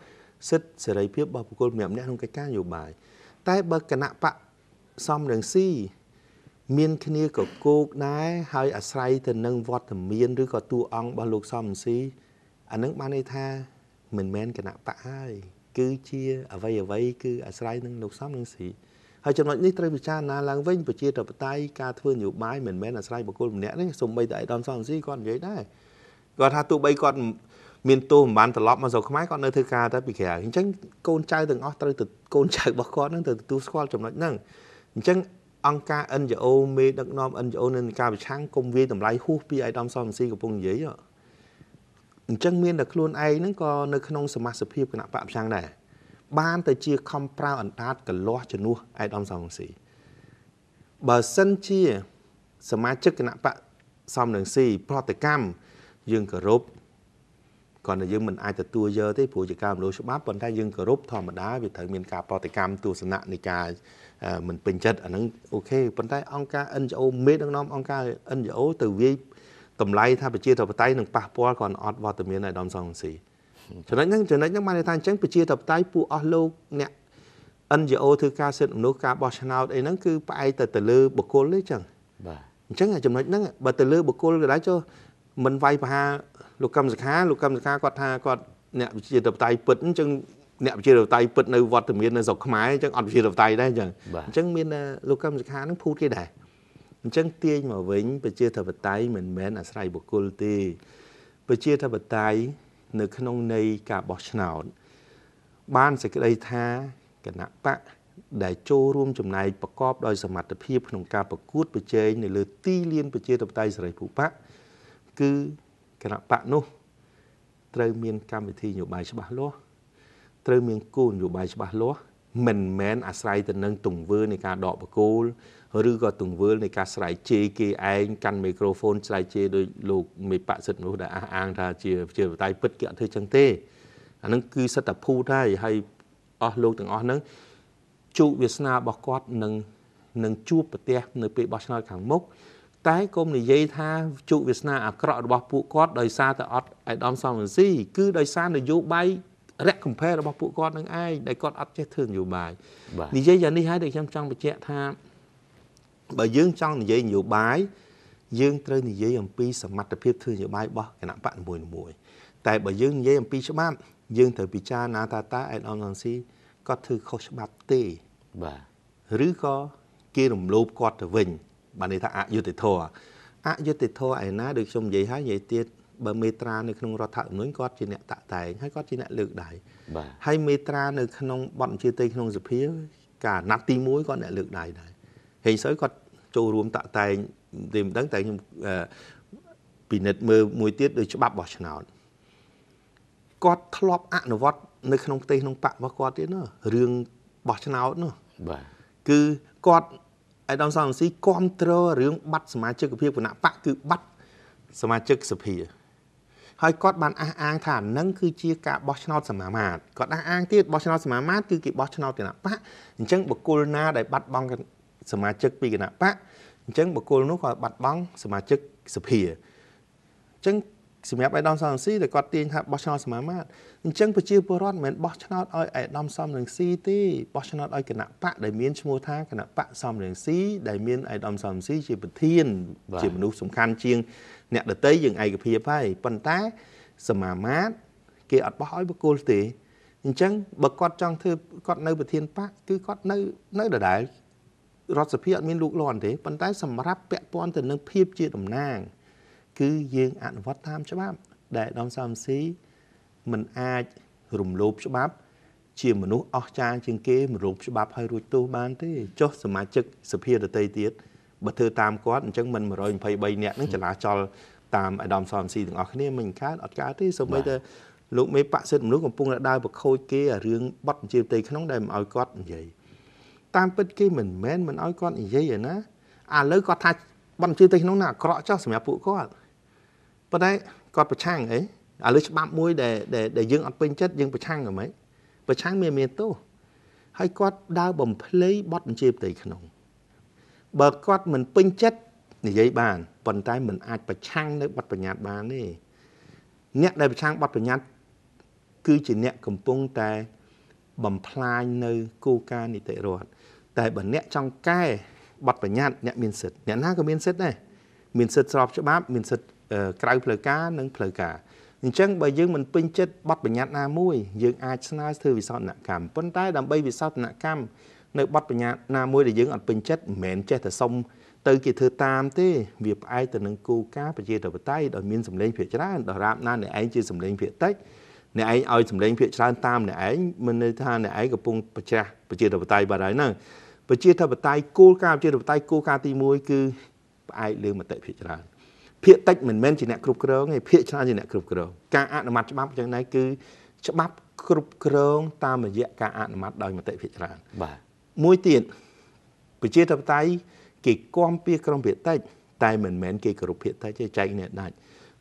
សិទ្ធិសេរីភាពរបស់បុគ្គលម្នាក់ម្នាក់ក្នុងកិច្ចការនយោបាយតែបើគណៈបកសំរងស៊ីមានគ្នាក៏គោកដែរហើយអាស្រ័យទៅនឹងវត្តមាន ឬក៏តួអង្គរបស់លោកសំរងស៊ីអានឹងបានន័យថាមិនមែនគណៈបកហើយគឺជាអ្វីអ្វីគឺអាស្រ័យនឹងលោកសំរងស៊ីហើយចំណុចនេះត្រូវពិចារណាឡើងវិញប្រជាធិបតេយ្យការធ្វើនយោបាយមិនមែនអាស្រ័យបុគ្គលម្នាក់នេះសូម្បីតែឯកឧត្តមសំរងស៊ីគាត់និយាយដែរគាត់ថាទោះបីគាត់មានទោសមិនបានត្រឡប់ មកស្រុកខ្មែរគាត់នៅធ្វើការតែពីក្រៅអញ្ចឹងកូនចៅទាំងអស់ត្រូវទៅកូនចៅរបស់គាត់នឹងទៅទទួលស្គាល់ចំណុចហ្នឹងអញ្ចឹងអង្គការ NGO មេដឹកនាំ NGO នៅក្នុងការប្រឆាំងកុំវាយតម្លៃហួសពីអាយដាមសំស៊ីកំពុងនិយាយអញ្ចឹងមានតែខ្លួនឯងហ្នឹងក៏នៅក្នុងសមាជិកភាពគណៈបកប្រឆាំងដែរបានទៅជាខំប្រើអណ្ដាតកលាស់ជំនួសអាយដាមសំស៊ីបើសិនជាសមាជិកគណៈបកសំនឹងស៊ីប្រតិកម្មយើងគោរពគ្រាន់តែយើងមិនអាចទទួលយកទេព្រោះជាការរំលោភច្បាប់ប៉ុន្តែយើងគោរពធម្មតាវាត្រូវមានការប្រតិកម្មទស្សនៈនៃការមិនពេញចិត្តអាហ្នឹងអូខេប៉ុន្តែអង្គការ NGO មេដឹកនាំអង្គការ NGO ទៅវាយតម្លៃថាប្រជាធិបតេយ្យនឹងប៉ះពាល់គ្រាន់អត់វត្តមានឯកឧត្តមសំរងស៊ីចំណុចហ្នឹងចំណុចហ្នឹងបានន័យថាអញ្ចឹងប្រជាធិបតេយ្យពួកអស់លោកអ្នក NGO ធ្វើការសិទ្ធិមនុស្សការបោះឆ្នោតអីហ្នឹងគឺផ្អែកតែទៅលើបុគ្គលទេអញ្ចឹងបាទអញ្ចឹងចំណុចហ្នឹងបើទៅលើបុគ្គលក៏ដែរចុះមិនវាយប្រហារលោកកឹមសុខាលោកកឹមសុខាគាត់ថាគាត់អ្នកវិជាតបតៃពិតអញ្ចឹងអ្នកវិជាតបតៃពិតនៅវត្តមាននៅស្រុកខ្មែរអញ្ចឹងអត់វិជាតបតៃដែរអញ្ចឹងអញ្ចឹងមានលោកកឹមសុខានឹងភូតគេដែរអញ្ចឹងទាញមកវិញប្រជាធិបតេយ្យមិនមែនអាស្រ័យបុគ្គលទេប្រជាធិបតេយ្យនៅក្នុងន័យការបោះឆ្នោតបានសេចក្តីថាគណៈបកដែលចូលរួមចំណែកប្រកបដោយសមត្ថភាពក្នុងការប្រកួត ប្រជែងនៅលើទីលានប្រជាធិបតេយ្យសេរីភូពៈគឺគណៈបកនោះ ត្រូវមាន កម្មវិធីនយោបាយច្បាស់លាស់ត្រូវមានគោលនយោបាយច្បាស់លាស់មិនមែនអាស្រ័យទៅនឹងទង្វើនៃការដកបកូលឬក៏ទង្វើនៃការស្រ័យជេរគេឯងកាន់មីក្រូហ្វូនស្រ័យជេរដោយលោកមេបកសិទ្ធិមនុស្សដែលអះអាងថាជាជាបតៃពិតគេអត់ធ្វើចឹងទេអានឹងគឺសិតតែភូតហើយហើយអស់លោកទាំងអស់ហ្នឹងជោគវាសនារបស់គាត់នឹងនឹងជួបប្រទេសនៅពេលបោះឆ្នោតខាងមុខតែកុំនិយាយថាជោគវាសនាអាក្រក់របស់ពួកគាត់ដោយសារតែអត់អៃដាមសំរងស៊ីគឺដោយសារនយោបាយរះកំភែរបស់ពួកគាត់នឹងឯងដែលគាត់អត់ចេះធ្វើនយោបាយនិយាយយ៉ាងនេះហើយដែលខ្ញុំចង់បញ្ជាក់ថាបើយើងចង់និយាយនយោបាយយើងត្រូវនិយាយអំពីសមត្ថភាពធ្វើនយោបាយរបស់គណៈបកនីមួយៗតែបើយើងនិយាយអំពីច្បាប់យើងត្រូវពិចារណាថាតើអេដអនឡនស៊ីគាត់ធ្វើខុសច្បាប់ទេបាទឬក៏គេរំលោភគាត់ទៅវិញបានន័យថាអយុត្តិធម៌អយុត្តិធម៌ឯណាដូចខ្ញុំនិយាយហើយនិយាយទៀតបើមេត្រានៅ ក្នុងរដ្ឋធម្មនុញ្ញគាត់ជាអ្នកតាក់តែងហើយគាត់ជាអ្នកលើកដៃបាទហើយមេត្រានៅក្នុងបទអញ្ជើញទៅក្នុងសភាការណាត់ទី1គាត់អ្នកលើកដៃដែរហេងសួយគាត់ចូលរួមតាក់តែងទេមិនដឹងតែខ្ញុំពិនិត្យមើលមួយទៀតដោយច្បាប់បោះឆ្នោតគាត់ធ្លាប់អនុវត្តនៅក្នុងផ្ទៃក្នុងបករបស់គាត់ទៀតណារឿងបោះឆ្នោតនោះបាទគឺគាត់អាដាមសំស៊ីគ្រប់គ្រងរឿងបាត់សមាជិកភាពគណៈបកគឺបាត់សមាជិកសភាហើយគាត់បានអះអាងថានឹងគឺជាការបោះឆ្នោតសមាមាត្រគាត់អះអាងទៀតបោះឆ្នោតសមាមាត្រគឺគេបោះឆ្នោតគណៈបកអញ្ចឹងបុគ្គលណាដែលបាត់បង់សមាជិកពីគណៈបកអញ្ចឹងបុគ្គលនោះក៏បាត់បង់សមាជិកសភាអញ្ចឹងសម្រាប់អៃដាមសំរងស៊ីដែលគាត់ទាញថាបោះឆ្នោតសមាមាត្រអញ្ចឹងប្រជាពលរដ្ឋមិនមែនបោះឆ្នោតឲ្យអៃដាមសំរងស៊ីទេបោះឆ្នោតឲ្យគណៈបកដែលមានឈ្មោះថាគណៈបកសំរងស៊ីដែលមានអៃដាមសំរងស៊ីជាប្រធានជាមនុស្សសំខាន់ជាងអ្នកដតីយើងឯកភាពហើយប៉ុន្តែសមាមាត្រគេអត់បោះឲ្យបុគ្គលទេអញ្ចឹងបើគាត់ចង់ធ្វើគាត់នៅប្រធានបកគឺគាត់នៅនៅដដែលរដ្ឋសភាអត់មានលោកលាន់ទេប៉ុន្តែសម្រាប់ពាក់ព័ន្ធទៅនឹងភាពជាតំណាងគឺយើងអនុវត្តតាមច្បាប់ដែលឧត្តមសំស៊ីមិនអាចរំលោភច្បាប់ជាមនុស្សអស្ចារ្យជាងគេមិនរំលោភច្បាប់ហើយរួចទោសបានទេចុះសមាជិកសភាដតីទៀតបើធ្វើតាមគាត់អញ្ចឹងមិន123នាក់នឹងចលាចល តាមអាដាមសំស៊ីទាំងអស់គ្នាមិនកើតអត់កើតទេសូម្បីតែលោកមេបកសិទ្ធិមនុស្សកំពុងតែដើរប្រខូចគេអារឿងបတ်ជាផ្ទៃក្នុងដែលមិនអោយគាត់និយាយតាមពិតគេមិនមែនមិនអោយគាត់និយាយឯណាអាលើគាត់ថាបတ်ជាផ្ទៃក្នុងណាអាក្រក់ចោះសម្រាប់ពួកគាត់ប៉ុន្តែគាត់ប្រឆាំងអីឥឡូវច្បាប់មួយដែលដែលយើងអត់ពេញចិត្តយើង ប្រឆាំងហ្មងប្រឆាំងមានមានទោសហើយគាត់ដើរបំភ្លៃបទបញ្ជាផ្ទៃក្នុង បើគាត់មិនពេញចិត្តនិយាយបានប៉ុន្តែមិនអាចប្រឆាំងនៅបទបញ្ញត្តិបានទេអ្នកដែលប្រឆាំងបទបញ្ញត្តិគឺជាអ្នកកំពុងតែបំផ្លាញនៅគោលការណ៍នីតិរដ្ឋតែបើអ្នកចង់កែបទបញ្ញត្តិអ្នកមានសិទ្ធិអ្នកណាក៏មានសិទ្ធិដែរមានសិទ្ធិស្របច្បាប់មានសិទ្ធិក្រៅផ្លូវការនិងផ្លូវការអញ្ចឹងបើយើងមិនពេញចិត្តបទបញ្ញត្តិណាមួយយើងអាចស្នើធ្វើវិសោធនកម្មប៉ុន្តែដើម្បីវិសោធនកម្មនៅបទបញ្ញត្តិណាមួយដែលយើងអត់ពេញចិត្តមិនមែនចេះតែសុំទៅគេធ្វើតាមទេ វាផ្អែកទៅនឹងគោលការណ៍ប្រជាធិបតេយ្យដែលមានសម្លេងភាគច្រើនដរាបណាអ្នកឯងជាសម្លេងភាគតិចអ្នកឯងឲ្យសម្លេងភាគច្រើនតាមអ្នកឯងមិនន័យថាអ្នកឯងកំពុងប្រឆាំងប្រជាធិបតេយ្យបាត់ហើយហ្នឹងប្រជាធិបតេយ្យគោលការណ៍ប្រជាធិបតេយ្យគោលការណ៍ទី1គឺផ្អែកលើមតិភាគច្រើនភាគតិចមិនមែនជាអ្នកគ្រប់គ្រងទេភាគច្រើនជាអ្នកគ្រប់គ្រងការអនុម័តច្បាប់ចឹងដែរគឺ ច្បាប់គ្រប់គ្រង តាមរយៈការអនុម័តដោយមតិភាគច្រើនបាទមួយទៀតប្រជាធិបតេយ្យគេគាំពៀក្រុមភាគតិចតែមិនមែនគេគោរពភាគតិចទេចែកនេះដាច់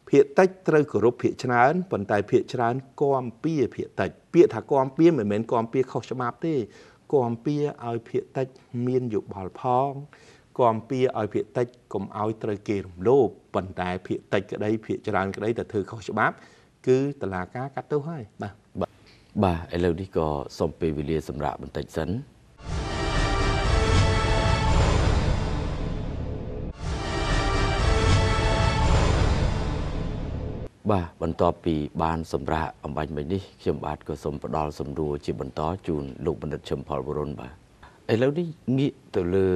ភាគតិចត្រូវគោរពភាគច្រើនប៉ុន្តែភាគច្រើនគាំពៀភាគតិចពាក្យថាគាំពៀមិនមែនគាំពៀខុសច្បាប់ទេគាំពៀឲ្យភាគតិចមានយោបល់ផងគាំពៀឲ្យភាកតិចកុំឲ្យត្រូវគេរំលោភប៉ុន្តែភាកតិចក្តីភាកច្រើនក្តីតែធ្វើខុសច្បាប់គឺតឡាការកាត់ទោសហើយបាទបាទឥឡូវនេះក៏សូមពេលវេលា សម្រាប់បន្តិចសិនបាទបន្ទាប់ពីបានសម្រាប់អំបញ្ញមិញនេះខ្ញុំបាទក៏សូមផ្ដល់សម្រួលជាបន្តជូនលោកបណ្ឌិតឈឹមផលវរុនបាទឥឡូវនេះងាកទៅលើ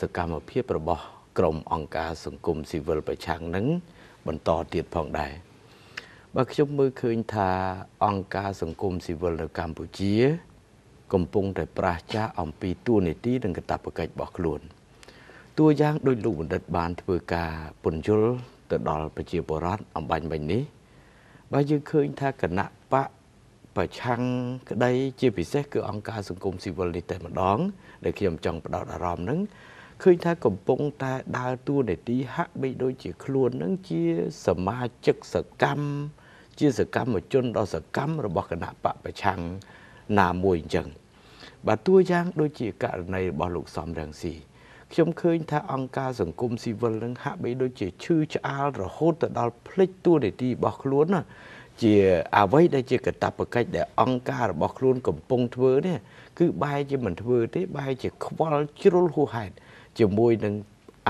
សកម្មភាពរបស់ក្រមអង្គការសង្គមស៊ីវិលប្រឆាំងនឹងបន្តទៀតផងដែរបើខ្ញុំមើលឃើញថាអង្គការសង្គមស៊ីវិលនៅកម្ពុជា កំពុងតែប្រះចាអំពីទួលនីតិនិងកាតព្វកិច្ចរបស់ខ្លួនតួយ៉ាងដោយលោកបណ្ឌិតបានធ្វើការពន្យល់ទៅដល់ប្រជាពលរដ្ឋអំបញ្ញមិញនេះបើយើងឃើញថាគណៈប្រឆាំងក្តីជាពិសេសគឺអង្គការសង្គមស៊ីវិលនេះតែម្ដងដែលខ្ញុំចង់បដោតអារម្មណ៍ហ្នឹងឃើញថាកំពុងតែដើរតួនាទីហាក់បីដូចជាខ្លួននឹងជាសមាជិកសកម្មជាសកម្មជនដ៏សកម្មរបស់គណៈបពប្រឆាំងណាមួយអញ្ចឹងបាទតួយ៉ាងដូចជាករណីរបស់លោកសំរងស៊ីខ្ញុំឃើញថាអង្គការសង្គមស៊ីវិលនឹងហាក់បីដូចជាឈឺឆ្អាលរហូតទៅដល់ភ្លេចតួនាទីរបស់ខ្លួនណាជាអ្វីដែលជាកតបកិច្ចដែលអង្គការរបស់ខ្លួនកំពុងធ្វើនេះគឺបែរជាមិនធ្វើទេបែរជា ខ្វល់ជ្រុលហួសហេតុជាមួយនឹង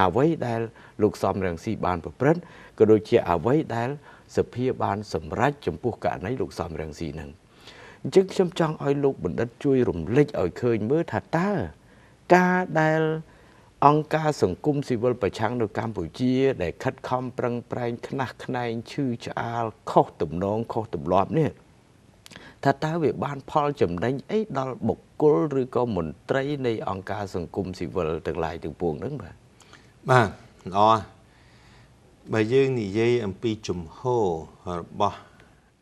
អ្វីដែល លោកសំរងស៊ីបាន ប្រព្រឹត្តក៏ដូចជាអ្វីដែល សភាបាន សម្រេចចំពោះករណីលោកសំរងស៊ីនឹងអញ្ចឹងខ្ញុំចង់ឲ្យលោកបណ្ឌិតជួយរំលឹកឲ្យឃើញមើលថាតើការដែលអង្គការសង្គមស៊ីវិលប្រឆាំងនៅកម្ពុជាដែលខិតខំប្រឹងប្រែងខ្នះខ្នែងឈឺឆ្អាលខុសទំនងខុសទម្លាប់នេះថាតើវាបានផលចំណេញអីដល់បុគ្គលឬក៏មន្ត្រីនៃអង្គការសង្គមស៊ីវិលទាំងឡាយទាំងពួងហ្នឹងបាទបាទល្អបើយើងនិយាយអំពីជំហររបស់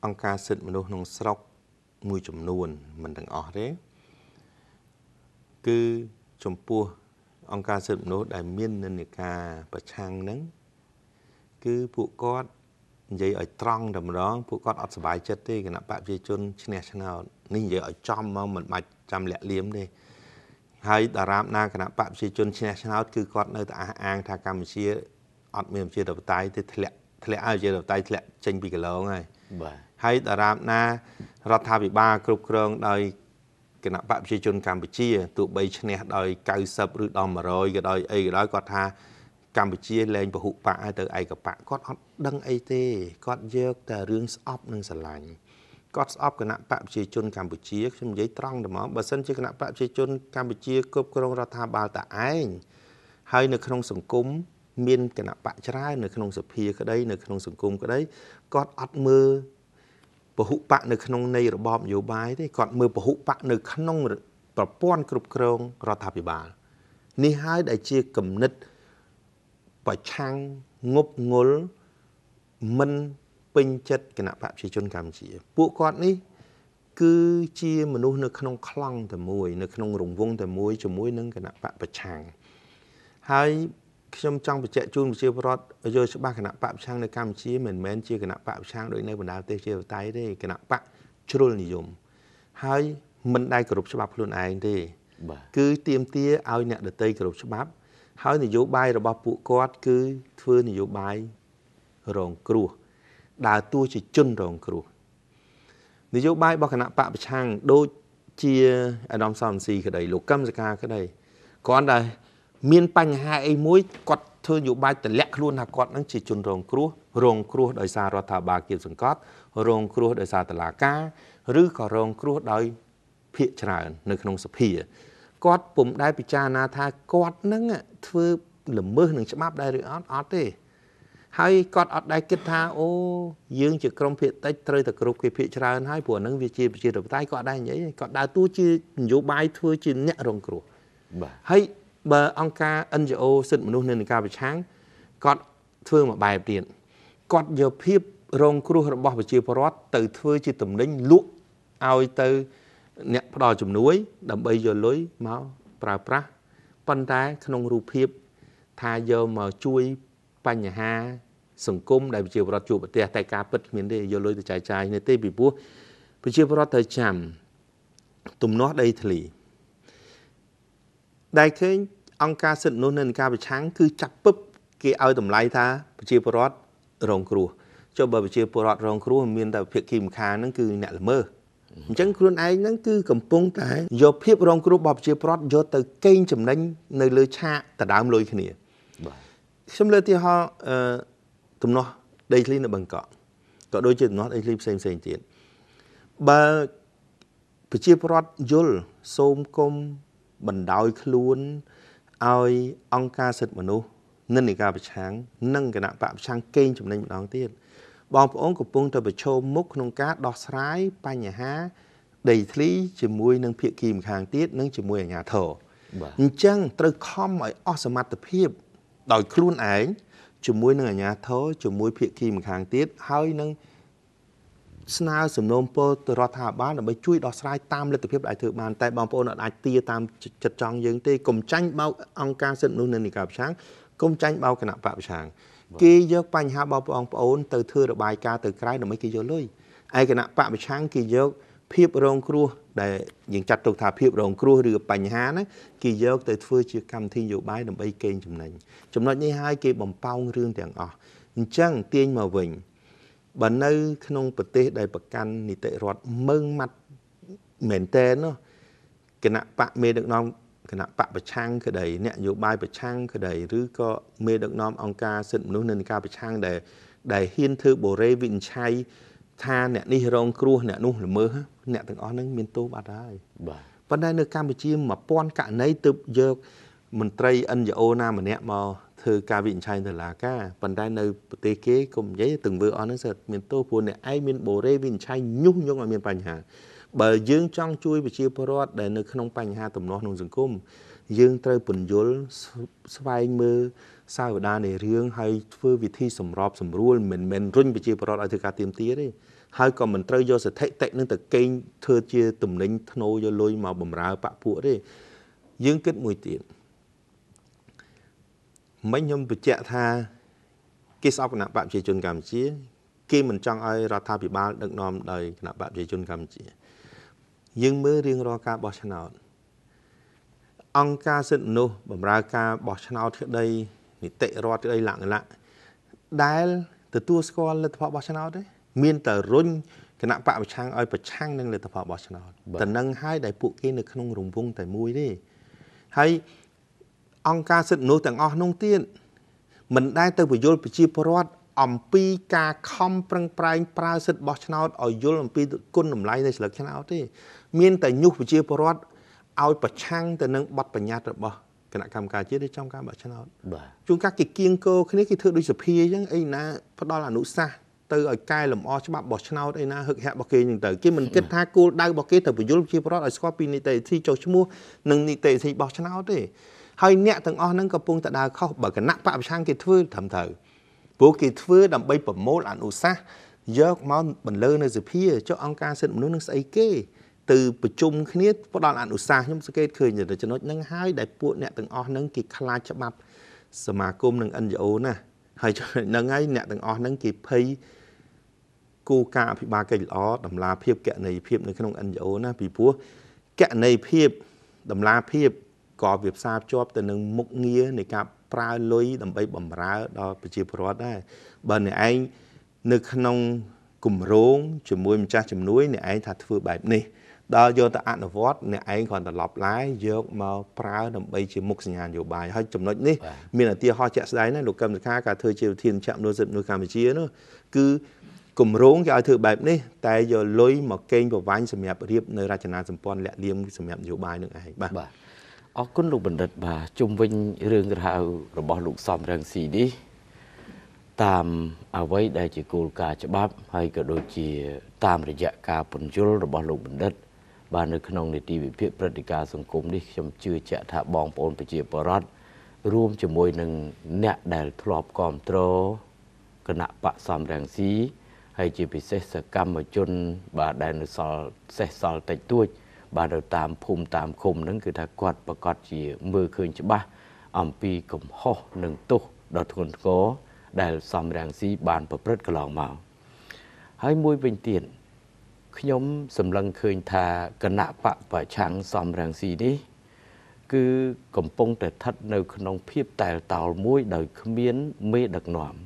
អង្គការសិទ្ធិមនុស្សក្នុងស្រុកមួយចំនួនមិនទាំងអស់ទេគឺចំពោះអង្គការសិទ្ធិមនុស្សដែលមាននិន្នាការប្រឆាំងនឹងគឺពួកគាត់និយាយឲ្យត្រង់តម្រងពួកគាត់អត់សប្បាយចិត្តទេគណៈបព្វជិជនឈ្នះឆ្នោតនេះនិយាយឲ្យចំមកមិនបាច់ចាំលាក់លៀមទេ ហើយតារាបណាគណៈបព្វជិជនឈ្នះឆ្នោតគឺគាត់នៅតែអះអាងថាកម្ពុជាអត់មានប្រជាធិបតេយ្យទេធ្លាក់ធ្លាក់ឲ្យប្រជាធិបតេយ្យធ្លាក់ចេញពីកន្លងហើយបាទហើយតារាបណារដ្ឋាភិបាលគ្រប់គ្រងដោយគណៈបកប្រជាជនកម្ពុជាទោះបីឈ្នះដោយ90ឬដល់100ក៏ដោយអីក៏ដោយគាត់ថាកម្ពុជាលែងពហុបកហើយទៅឯកបកគាត់អត់ដឹងអីទេគាត់យកតែរឿងស្អប់និងស្រឡាញ់គាត់ស្អប់គណៈបកប្រជាជនកម្ពុជាខ្ញុំនិយាយត្រង់ទៅមកបើសិនជាគណៈបកប្រជាជនកម្ពុជាគ្រប់គ្រងរដ្ឋាភិបាលតែឯងហើយនៅក្នុងសង្គមមានគណៈបកច្រើននៅក្នុងសភាក្តីនៅក្នុងសង្គមក្តីគាត់អត់មើលពហុបកនៅក្នុងនៃរបបនយោបាយទេគាត់មើលពហុបកនៅក្នុងប្រព័ន្ធគ្រប់គ្រងរដ្ឋាភិបាលនេះហើយដែលជាគំនិតប្រឆាំងងប់ងល់មិនពេញចិត្តគណៈបព្វជិជនកម្ពុជា ពួកគាត់នេះ គឺជា មនុស្សនៅក្នុងខ្លង់តែមួយ នៅក្នុងរង្វង់តែមួយជាមួយនឹងគណៈបកប្រឆាំងហើយខ្ញុំចង់បញ្ជាក់ជូនប្រជាពលរដ្ឋយល់ច្បាស់គណៈបកប្រឆាំងនៅកម្ពុជាមិនមែនជាគណៈបកប្រឆាំងដោយនៅបណ្ដាប្រទេសជាតៃទេគណៈបកជ្រុលនិយមហើយ មិនដែលគោរពច្បាប់ខ្លួនឯងទេ គឺទៀមទាឲ្យអ្នកដតីគោរពច្បាប់ហើយនយោបាយរបស់ពួកគាត់ គឺធ្វើនយោបាយរងគ្រោះដើរតួជាជនរងគ្រោះនយោបាយរបស់គណៈបកប្រឆាំងដូចជាអាដាមសំស៊ីក្តីលោកកឹមសកាក្តីគ្រាន់តែមានបញ្ហាអីមួយគាត់ធ្វើនយោបាយតម្លាក់ខ្លួនថាគាត់នឹងជាជនរងគ្រោះរងគ្រោះដោយសាររដ្ឋាភិបាលគៀបសង្កត់រងគ្រោះដោយសារតឡាការ ឬក៏រងគ្រោះដោយភាកច្រើននៅ ក្នុងសភាគាត់ពុំដែលពិចារណាថាគាត់នឹងធ្វើល្មើសនឹងច្បាប់ដែរឬអត់អត់ទេហើយគាត់អត់ដែរគិតថាអូយើងជាក្រុមភៀកតិចត្រូវតែគ្រប់គេភៀកច្រើនហើយព្រោះហ្នឹងវាជាប្រជាធិបតេយ្យគាត់ដែរនិយាយគាត់ដើរតួជានយោបាយធ្វើជាអ្នករងគ្រោះបាទហើយបើអង្គការ NGO សិទ្ធិមនុស្សនៅនឹងការប្រឆាំងគាត់ធ្វើមួយបែបទៀតគាត់យកភាព រងគ្រោះរបស់ប្រជាពលរដ្ឋទៅ ធ្វើជាតំណែងលក់ឲ្យទៅអ្នកផ្ដល់ជំនួយ ដើម្បីយកលុយមកប្រើប្រាស់ប៉ុន្តែក្នុងរូបភាពថាយកមកជួយបញ្ហា សង្គម ដែលប្រជាពលរដ្ឋជួបប្រទះតែការពិតគ្មានទេយកលុយទៅចាយចាយនេះទេពីព្រោះប្រជាពលរដ្ឋត្រូវចាំទំនាស់ដីធ្លីដែលឃើញអង្គការសិទ្ធិមនុស្សនៅនឹងការប្រឆាំងគឺចាប់ពឹបគេឲ្យតម្លៃថាប្រជាពលរដ្ឋរងគ្រោះចុះបើប្រជាពលរដ្ឋរងគ្រោះមានតែភាគីម្ខាងហ្នឹងគឺ អ្នកល្មើសអញ្ចឹងខ្លួនឯងហ្នឹងគឺកំពុង តែយកភាព រងគ្រោះរបស់ប្រជាពលរដ្ឋយកទៅកេងចំណេញនៅលើឆាកដដើមលុយគ្នាបាទខ្ញុំលើឧទាហរណ៍អឺទំនាស់ដីធ្លីនៅបឹងកក់ក៏ដូចជាទំនាស់ដីធ្លីផ្សេងផ្សេងទៀតបើប្រជាពលរដ្ឋយល់សូមគុំបណ្ដោយខ្លួនឲ្យអង្គការសិទ្ធិមនុស្សនិន្នាការប្រឆាំងនិងគណៈបកប្រឆាំងកេងចំណេញម្ដងទៀតបងប្អូនកំពុងតែប្រឈមមុខក្នុងការដោះស្រាយបញ្ហា ដីធ្លីជាមួយនឹងភាគីម្ខាងទៀតនិងជាមួយអាជ្ញាធរអញ្ចឹងត្រូវខំឲ្យអស់សមត្ថភាពដោយខ្លួនឯងជាមួយនឹងអាជ្ញាធរជាមួយភាគីម្ខាងទៀតហើយនឹងស្នើសំណូមពរទៅរដ្ឋាភិបាលដើម្បីជួយដោះស្រាយតាមលទ្ធភាពដែលធ្វើបានតែបងប្អូនអាចទាតាមចិត្តចង់យើងទេកុំចាញ់បោកអង្គការសិទ្ធិមនុស្សនៅនីការប្រឆាំងកុំចាញ់បោកគណៈបកប្រឆាំងគេយកបញ្ហាបងប្អូនទៅធ្វើរបាយការណ៍ទៅក្រៅដើម្បីគេយកលុយឯគណៈបកប្រឆាំងគេយកភាពរងគ្រោះដែលយើងចាត់ទុកថាភាពរងគ្រោះឬបញ្ហាហ្នឹងគេយកទៅធ្វើជាកម្មវិធីនយោបាយដើម្បីកេងចំណេញចំណុចនេះហើយគេបំពោងរឿងទាំងអស់អញ្ចឹងទាញមកវិញបើនៅក្នុងប្រទេសដែលប្រកាន់នីតិរដ្ឋមើងម៉ាត់មែនតែនគណៈបកមេដឹកនាំគណៈបកប្រឆាំងក្តីអ្នកនយោបាយប្រឆាំងក្តីឬក៏មេដឹកនាំអង្គការសិទ្ធិមនុស្សនៅក្នុងការប្រឆាំងដែលដែលហ៊ានធ្វើបូរេវិនិច្ឆ័យថាអ្នកនេះរងគ្រោះអ្នកនោះល្មើសអ្នកទាំងអស់ហ្នឹងមានទោសបាត់ហើយបាទប៉ុន្តែនៅកម្ពុជា1000ករណីទើបយកមន្ត្រី NGO ណាម្នាក់មកធ្វើការវិនិច្ឆ័យតុលាការប៉ុន្តែនៅប្រទេសគេកុំនិយាយទង្វើអស់ហ្នឹងសិតមានទោសព្រោះអ្នកឯងមានបូរេវិនិច្ឆ័យញុះញង់ឲ្យមានបញ្ហាបើយើងចង់ជួយប្រជាពលរដ្ឋដែលនៅក្នុងបញ្ហាទំនាស់ក្នុងសង្គមយើងត្រូវពន្យល់ស្វែងមើលសាវតានៃរឿងហើយធ្វើវិធីសម្របសម្រួលមិនមែនរុញប្រជាពលរដ្ឋឲ្យធ្វើការទៀមទាទេហើយក៏មិនត្រូវយកស្ថិតិនឹងទៅកេងធ្វើជាទំនិញធ្នូយកលុយមកបំរើបាក់ពួកទេយើងគិតមួយទៀតមិញខ្ញុំបញ្ជាក់ថាគេស្អប់គណៈបកប្រជាជនកម្ពុជាគេមិនចង់ឲ្យរដ្ឋាភិបាលដឹកនាំដោយគណៈបកប្រជាជនកម្ពុជាយើងមើលរៀងរាល់ការបោះឆ្នោតអង្គការសិទ្ធិមនុស្សបម្រើការបោះឆ្នោតក្តីនីតិរដ្ឋក្តីលក្ខណៈដែលទទួលស្គាល់លទ្ធផលបោះឆ្នោតទេមានតែរុញគណៈបកប្រឆាំងឲ្យប្រឆាំងនឹងលទ្ធផលបោះឆ្នោតតែនឹងហើយដែលពួកគេនៅក្នុងរង្វង់តែមួយទេហើយអង្គការសិទ្ធិមនុស្សទាំងអស់នោះទៀតមិនដែលទៅពយល់ប្រជាពលរដ្ឋអំពីការខំប្រឹងប្រែងប្រើសិទ្ធិបោះឆ្នោតឲ្យយល់អំពីគុណតម្លៃនៃស្លឹកឆ្នោតទេ មានតែញុះប្រជាពលរដ្ឋឲ្យប្រឆាំងទៅនឹងបទបញ្ញត្តិរបស់គណៈកម្មការជាតិចំការបោះឆ្នោតបាទជួនកាលគេគៀងគោគ្នាគេធ្វើដូចសភាអញ្ចឹងអីណាផ្ដល់អនុសាសន៍ទៅឲ្យកែលម្អច្បាប់បោះឆ្នោតអីណាហឹកហាក់របស់គេហ្នឹងទៅគេមិនគិតថាគោលដៅរបស់គេទៅបញ្យល់ប្រជាពលរដ្ឋឲ្យស្គាល់ពីនីតិវិធីចុះឈ្មោះនិងនីតិវិធីបោះឆ្នោតទេហើយអ្នកទាំងអស់ហ្នឹងកំពុងតែដើរខុសបើគណៈបពប្រឆាំងគេធ្វើត្រឹមត្រូវពួកគេធ្វើដើម្បីប្រមូលអនុសាសន៍យកមកបន្លឺនៅសភាចុះអង្គការសិទ្ធិមនុស្សនឹងស្អីគេទៅប្រជុំគ្នាផ្ដល់អនុសាសន៍ខ្ញុំសង្កេតឃើញទៅចំណុចហ្នឹងហើយដែលពួកអ្នកទាំងអស់ហ្នឹងគេខ្លាចច្បាប់សមាគមនិង NGO ណាហើយហ្នឹងហើយអ្នកទាំងអស់ហ្នឹងគេភ័យគូការអភិបាលកិច្ចល្អតម្លាភាពកណន័យភាពនៅក្នុង NGO ណាពីព្រោះកណន័យភាពតម្លាភាពក៏វាផ្សារភ្ជាប់ទៅនឹងមុខងារនៃការប្រើលុយដើម្បីបំរើដល់ប្រជាពលរដ្ឋដែរបើអ្នកឯងនៅក្នុងគម្រោងជាមួយម្ចាស់ជំនួយអ្នកឯងថាធ្វើបែបនេះ ដល់យកទៅអនុវត្តអ្នកឯងគ្រាន់តែឡប់ឡាយយកមកប្រើដើម្បីជាមុខសញ្ញានយោបាយហើយចំណុចនេះមានឧទាហរណ៍ជាក់ស្ដែងណាលោកកឹមសុខាក៏ធ្វើជាប្រធានចាក់មនុស្សសិទ្ធិមនុស្សកម្ពុជានោះគឺគម្រោងគេឲ្យធ្វើបែបនេះតែយកលុយមកកេងប្រវាញ់សម្រាប់រៀបនៅរចនាសម្ព័ន្ធលាក់លៀមសម្រាប់នយោបាយនឹងឯងបាទបាទអរគុណលោកបណ្ឌិតបាទជុំវិញរឿងរ៉ាវរបស់លោកសំរងស៊ីនេះតាមអ្វីដែលជាគោលការណ៍ច្បាប់ ហើយក៏ដូចជាតាមរយៈការពន្យល់របស់លោកបណ្ឌិត បាទនៅក្នុងនីតិវិភាគព្រឹត្តិការណ៍សង្គមនេះខ្ញុំជឿជាក់ថាបងប្អូនប្រជាពលរដ្ឋរួមជាមួយនឹងអ្នកដែលធ្លាប់គ្រប់គ្រងគណៈបកសំរងស៊ីហើយជាពិសេសសកម្មជន បាទដែលនៅសល់សេះសល់តិចតួចបាទនៅតាមភូមិតាមឃុំហ្នឹងគឺថាគាត់ប្រកាសជាមើលឃើញច្បាស់អំពីកំហុសនិងទោសដ៏ធ្ងន់ធ្ងរដែលសំរាំងស៊ីបានប្រព្រឹត្តកន្លងមកហើយមួយវិញទៀតខ្ញុំសម្លឹងឃើញថាគណៈបកប្រឆាំងសំរាំងស៊ីនេះគឺកំពុងតែស្ថិតនៅក្នុងភាពតែលតោលមួយដោយគ្មានមេដឹកនាំ។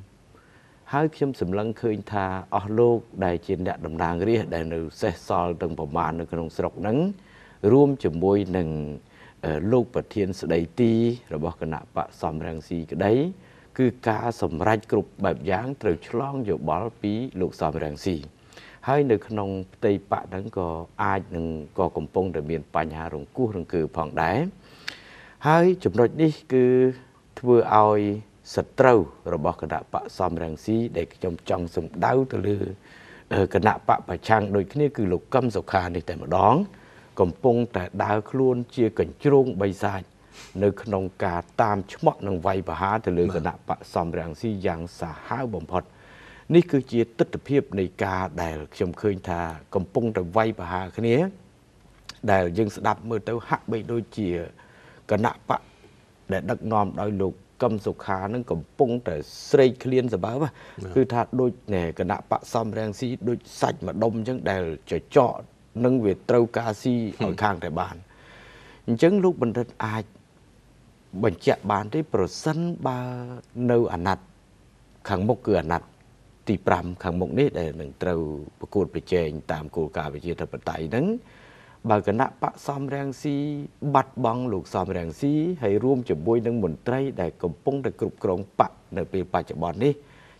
ហើយខ្ញុំសម្លឹងឃើញថាអស់លោកដែលជាអ្នកតំណាងរាស្ត្រដែល នៅសេសសល់ទាំងប្រមាណនៅក្នុងស្រុកហ្នឹងរួមជាមួយនឹងលោកប្រធានស្ដីទី របស់គណៈបកសំរងស៊ីក្តីគឺការសម្រេចគ្រប់បែបយ៉ាងត្រូវឆ្លងយោបល់ពី លោកសំរងស៊ីហើយនៅ ក្នុងផ្ទៃបកហ្នឹងក៏អាចនឹងក៏កំពុងតែមានបញ្ហារង្គោះរង្គើផងដែរហើយចំណុចនេះគឺធ្វើឲ្យសត្រូវរបស់គណៈបកសំរងស៊ីដែលខ្ញុំចង់សម្ដៅទៅលើគណៈបកប្រឆាំងដូចគ្នាគឺលោកកឹមសុខានេះតែម្ដង កំពុងតែដើរខ្លួនជាកញ្ជ្រោងបិសាចនៅក្នុងការតាមឆ្មក់និងវាយប្រហារទៅលើគណៈបកសំរងស៊ីយ៉ាងសាហាវបំផុតនេះគឺជាទស្សនវិជ្ជានៃការដែលខ្ញុំឃើញថា កំពុងតែវាយប្រហារគ្នា ដែលយើងស្ដាប់មើលទៅហាក់បីដូចជាគណៈបកដែលដឹកនាំដោយលោកកឹមសុខានឹងកំពុងតែស្រេកឃ្លានសម្បើមគឺថាដូចគណៈបកសំរងស៊ីដូចសាច់ម្ដុំអញ្ចឹងដែលចចកនឹងវាត្រូវការស៊ីឲ្យខាងតែបានអញ្ចឹងលោកបណ្ឌិតអាចបញ្ជាក់បានទេប្រសិនបើនៅអាណត្តិខាងមុខគឺអាណត្តិទី5ខាងមុខនេះដែលនឹងត្រូវប្រកួតប្រជែងតាមគោលការណ៍ប្រជាធិបតេយ្យហ្នឹងបើគណៈបកសំរាំងស៊ីបាត់បង់លោកសំរាំងស៊ីហើយរួមជាមួយ នឹងមន្ត្រីដែលកំពុងតែគ្រប់គ្រងបកនៅ ពេលបច្ចុប្បន្ននេះ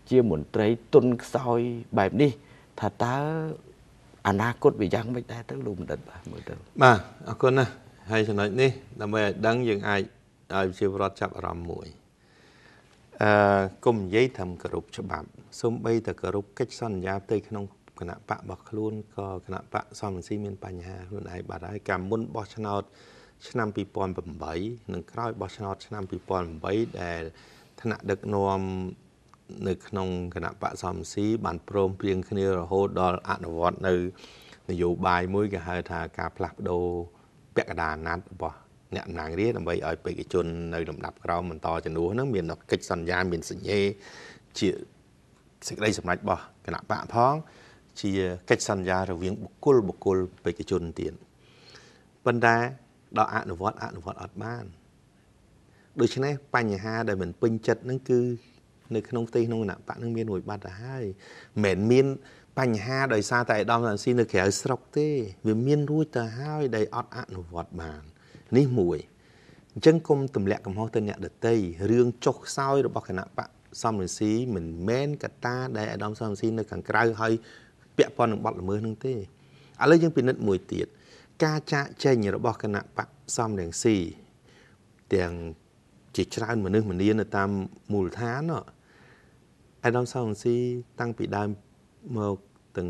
ជាមន្ត្រីទុនខ្សោយបែបនេះ ថាតើអនាគតវាយ៉ាងម៉េចដែរទៅលោកបណ្ឌិតបាទមើលទៅបាទអរគុណណាស់ហើយចំណុចនេះដើម្បីឲ្យដឹងយើងអាចឲ្យវិជាប្រវត្តិចាប់អារម្មណ៍មួយអឺគុំនិយាយធំគោរពច្បាប់សូម្បីតែគោរពកិច្ចសន្យាផ្ទៃក្នុងគណៈបករបស់ខ្លួនក៏គណៈបកសំរងស៊ីមានបញ្ហាខ្លួនឯងបាត់ហើយកាលមុនបោះឆ្នោត ឆ្នាំ2008និងក្រោយបោះឆ្នោតឆ្នាំ2008ដែល ថ្នាក់ដឹកនាំនៅក្នុងគណៈបកសំស៊ី បានព្រមព្រៀងគ្នារហូតដល់អនុវត្ត នៅនយោបាយមួយគេហៅថាការផ្លាស់ប្ដូរពាក់កណ្ដាលអាណត្តិរបស់អ្នកអំណាងរាដើម្បីឲ្យបេក្ខជននៅលំដាប់ក្រោមបន្តជំនួសហ្នឹងមានកិច្ចសន្យាមានសញ្ញាជាសេចក្តីសម្រេចរបស់គណៈបកផងជាកិច្ចសន្យារវាងបុគ្គលបុគ្គលបេក្ខជនទៀតប៉ុន្តែដល់អនុវត្តអនុវត្តអត់បានដូច្នេះបញ្ហាដែលមិនពេញចិត្តនឹងគឺ នៅក្នុងផ្ទៃក្នុងគណៈបកនឹងមានរួចបាត់ទៅហើយមិនមាន បញ្ហាដោយសារតែឯកឧត្តមសានស៊ីនៅក្រៅស្រុកទេវាមានរួចទៅហើយដែលអត់អនុវត្តបាននេះមួយអញ្ចឹងគុំទម្លាក់កំហុសទៅអ្នកដតីរឿងចុះខ្សោយរបស់គណៈបកសំរងស៊ីមិនមែនកត្តាដែលឯកឧត្តមសំរងស៊ីនៅខាងក្រៅហើយពាក់ព័ន្ធនឹងបទល្មើសនឹងទេឥឡូវយើងពិនិត្យមួយទៀតការចាក់ចែងរបស់គណៈបកសំរងស៊ីទាំងជាច្រើនមនុស្សម្នានៅតាមមូលដ្ឋានអាដាមសំរងស៊ីតាំងពីដើមមកទាំង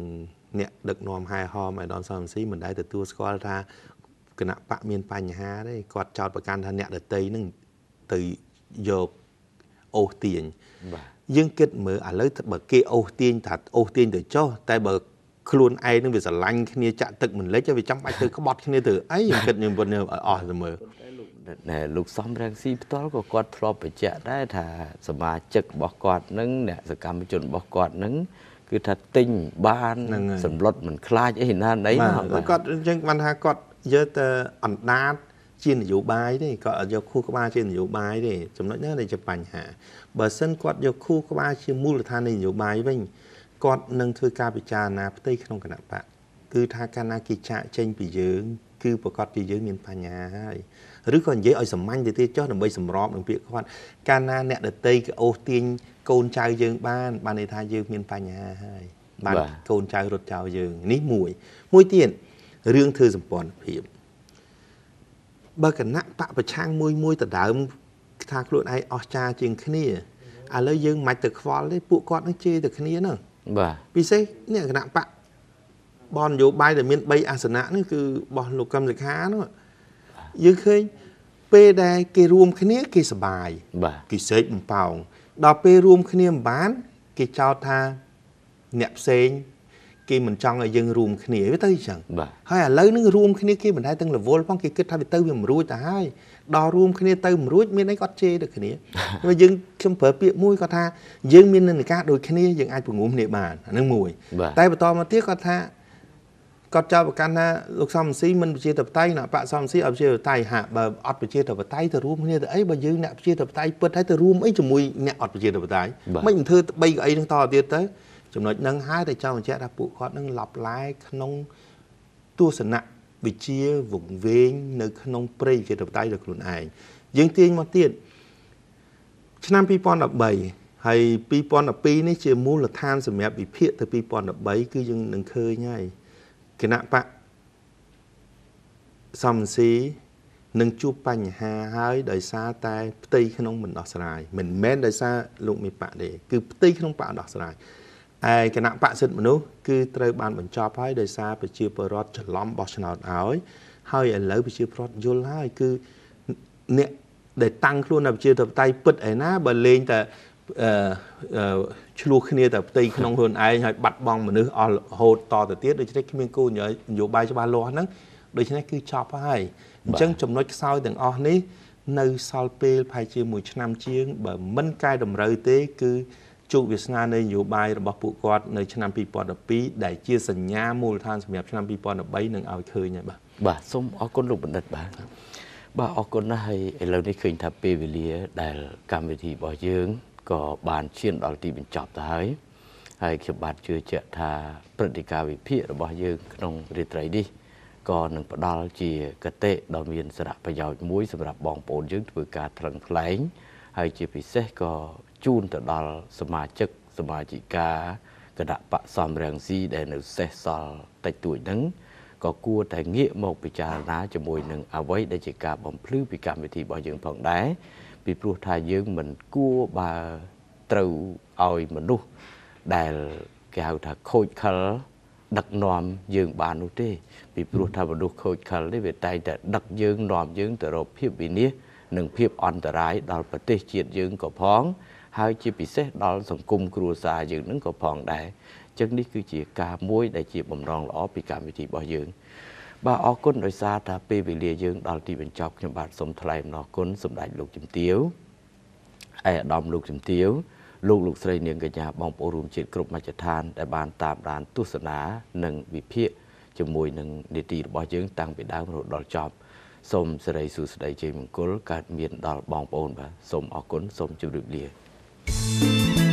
អ្នកដឹកនាំហែហមអាដាមសំរងស៊ីមិនដែលទទួលស្គាល់ថាគណៈបកមានបញ្ហាទេគាត់ចោទប្រកាន់ថាអ្នកដតីនឹងទៅយកអូសទាញបាទយើងគិតមើលឥឡូវបើគេអូសទាញថាអូសទាញទៅចុះតែបើខ្លួនឯងនឹងវាស្រឡាញ់គ្នាចាក់ទឹកមិនលិចវាចាំបាច់ទៅក្បត់គ្នាទៅអីខ្ញុំគិតខ្ញុំពិតឲ្យអស់ទៅមើលណែលោកសំរងស៊ីផ្ទាល់ក៏គាត់ធ្លាប់បញ្ជាក់ដែរថាសមាជិករបស់គាត់នឹងអ្នកសកម្មជនរបស់គាត់នឹងគឺថាទិញបានសម្លុតមិនខ្លាចអីណាណីគាត់អញ្ចឹងបានថាគាត់យកទៅអណ្ដាតជានយោបាយទេគាត់អត់យកខួរក្បាលជានយោបាយទេចំណុចហ្នឹងដែលជាបញ្ហាបើសិនគាត់យកខួរក្បាលជាមូលដ្ឋាននៃនយោបាយវិញគាត់នឹងធ្វើការពិចារណាផ្ទៃក្នុងគណៈបកគឺថាកាលណាគេចាក់ចេញពីយើង គឺប្រកាសជាយើងមានបញ្ហាហើយឬក៏និយាយឲ្យសាមញ្ញទៅទៀតចុះដើម្បីសម្របនឹងពាក្យគាត់ កាលណាអ្នកដតីក៏អូសទាញកូនចៅយើងបាន បានន័យថាយើងមានបញ្ហាហើយបានកូនចៅរត់ចោលយើងនេះមួយ មួយទៀតរឿងធ្វើសម្ព័ន្ធភាពបើគណៈបពប្រឆាំងមួយមួយទៅដើមថាខ្លួនឯងអស្ចារជាងគ្នាឥឡូវយើងមិនទៅខ្វល់ទេពួកគាត់នឹងជេរទៅគ្នាហ្នឹងបាទពិសេសនេះគណៈបកបនយោបាយដែលមាន3អាសនៈនេះគឺបោះលោកកឹមសុខានោះយើងឃើញពេលដែលគេរួមគ្នាគេសបាយបាទគេសេកបំប៉ោងដល់ពេលរួមគ្នាមិនបាន គេចោទថាអ្នកផ្សេងគេមិនចង់ឲ្យយើងរួមគ្នាវាទៅអញ្ចឹងហើយឥឡូវនឹងរួមគ្នាគេមិនដែរទាំងរវល់ផងគេគិតថាវាទៅវាមិនរួចទៅហើយដល់រួមគ្នាទៅមិនរួចមានអីគាត់ជេរទៅគ្នាហើយយើងខ្ញុំប្រើពាក្យមួយគាត់ថាយើងមាននិន្នាការដូចគ្នាយើងអាចពង្រួមគ្នាបានអានឹងមួយតែបន្តមកទៀតគាត់ថាគាត់ចោទប្រកាន់ថាលោកសំស៊ីមិនប្រជាធិបតេយ្យណាបកសំស៊ីអប្រជាធិបតេយ្យហាក់បើអត់ប្រជាធិបតេយ្យទៅរួមគ្នាទៅអីបើយើងអ្នកប្រជាធិបតេយ្យពិតហើយទៅរួមអីជាមួយអ្នកអត់ប្រជាធិបតេយ្យមិនធ្វើបីកអីនឹងតទៅទៀតទៅចំណុចហ្នឹងហើយតែចង់បញ្ជាក់ថាពួកគាត់នឹងឡប់ឡាយក្នុងទស្សនៈវិជាវង្វេងនៅក្នុងព្រៃជាតបតៃដល់ខ្លួនឯងយើងទាញមកទៀតឆ្នាំ2013ហើយ2012នេះជាមូលដ្ឋានសម្រាប់វិភាគទៅ2013គឺយើងនឹងឃើញហើយគណៈបកសំស៊ីនឹងជួបបញ្ហាហើយដោយសារតែផ្ទៃក្នុងមិនដោះស្រាយមិនមែនដោយសារលោកមេបៈទេគឺផ្ទៃក្នុងបៈដោះស្រាយហើយគណៈបកសិទ្ធិមនុស្សគឺត្រូវបានបញ្ចប់ហើយដោយសារប្រជាពលរដ្ឋច្រឡំបោះឆ្នោតឲ្យហើយឥឡូវប្រជាពលរដ្ឋយល់ហើយគឺអ្នកដែលតាំងខ្លួននៅប្រជាធិបតេយ្យពិតឯណាបើលេងតែអឺឆ្លោះគ្នាតែផ្ទៃក្នុងខ្លួនឯងហើយបាត់បង់មនុស្សអស់រហូតតទៅទៀតដូច្នេះគ្មានគោលនយោបាយច្បាស់លាស់ហ្នឹងដូច្នេះគឺចប់ហើយអញ្ចឹងចំណុចខ្សោយទាំងអស់នេះនៅ សល់ពេលប្រហែលជាមួយឆ្នាំជាងបើមិនកែតម្រូវទេគឺជោគវាសនានៃនយោបាយរបស់ពួកគាត់នៅឆ្នាំ2012ដែលជាសញ្ញាមូលដ្ឋានសម្រាប់ឆ្នាំ2013នឹងឲ្យឃើញហើយបាទបាទសូមអរគុណលោកបណ្ឌិតបាទបាទអរគុណណាស់ហើយឥឡូវនេះឃើញថាពេលវេលាដែលកម្មវិធីរបស់យើងក៏បានឈានដល់ទីបញ្ចប់ទៅហើយហើយខ្ញុំបាទជឿជាក់ថាព្រឹត្តិការណ៍វិភាគរបស់យើងក្នុងរាត្រីនេះក៏នឹងផ្ដល់ជាកតិដ៏មានសារៈប្រយោជន៍មួយសម្រាប់បងប្អូនយើងធ្វើការថ្លឹងថ្លែង ហើយជាពិសេសក៏ជូនទៅដល់សមាជិកសមាជិកាគណៈបកសំរងស៊ីដែលនៅសេសសល់តិចតួចហ្នឹងក៏គួរតែងាកមកពិចារណាជាមួយនឹងអ្វីដែលជាការបំភ្លឺពីកម្មវិធីរបស់យើងផងដែរពីព្រោះថាយើងមិនគួរបើត្រូវឲ្យមនុស្សដែលគេហៅថាខូចខល ដឹកនាំយើងបាននោះទេ ពីព្រោះថាមនុស្សខូចខលនេះវាតែងតែដឹកយើងនាំយើងទៅរកភាពវិនាសនិងភាពអន្តរាយដល់ប្រទេសជាតិយើងក៏ផងហើយជាពិសេសដល់សង្គមគ្រួសារយើងនឹងក៏ផងដែរចឹងនេះគឺជាការមួយ ដែលជាបំណងល្អពីកម្មវិធីរបស់យើង បាទអរគុណដោយសារថាពេលវេលាយើងដល់ទីបញ្ចប់ខ្ញុំបាទសូមថ្លែងអំណរគុណសម្ដេចលោកជំទាវឯកឧត្តមលោកជំទាវលោកលោកស្រីនាងកញ្ញាបងប្អូនរួមជាតិគ្រប់មជ្ឈដ្ឋានដែលបានតាមដានទស្សនា និងវិភាគជាមួយនឹងនីតិរបស់យើង តាំងពីដើមរហូតដល់ចប់សូមសេរីសួស្តីជ័យមង្គលកើតមានដល់បងប្អូនបាទសូមអរគុណសូមជម្រាបលា Thank you.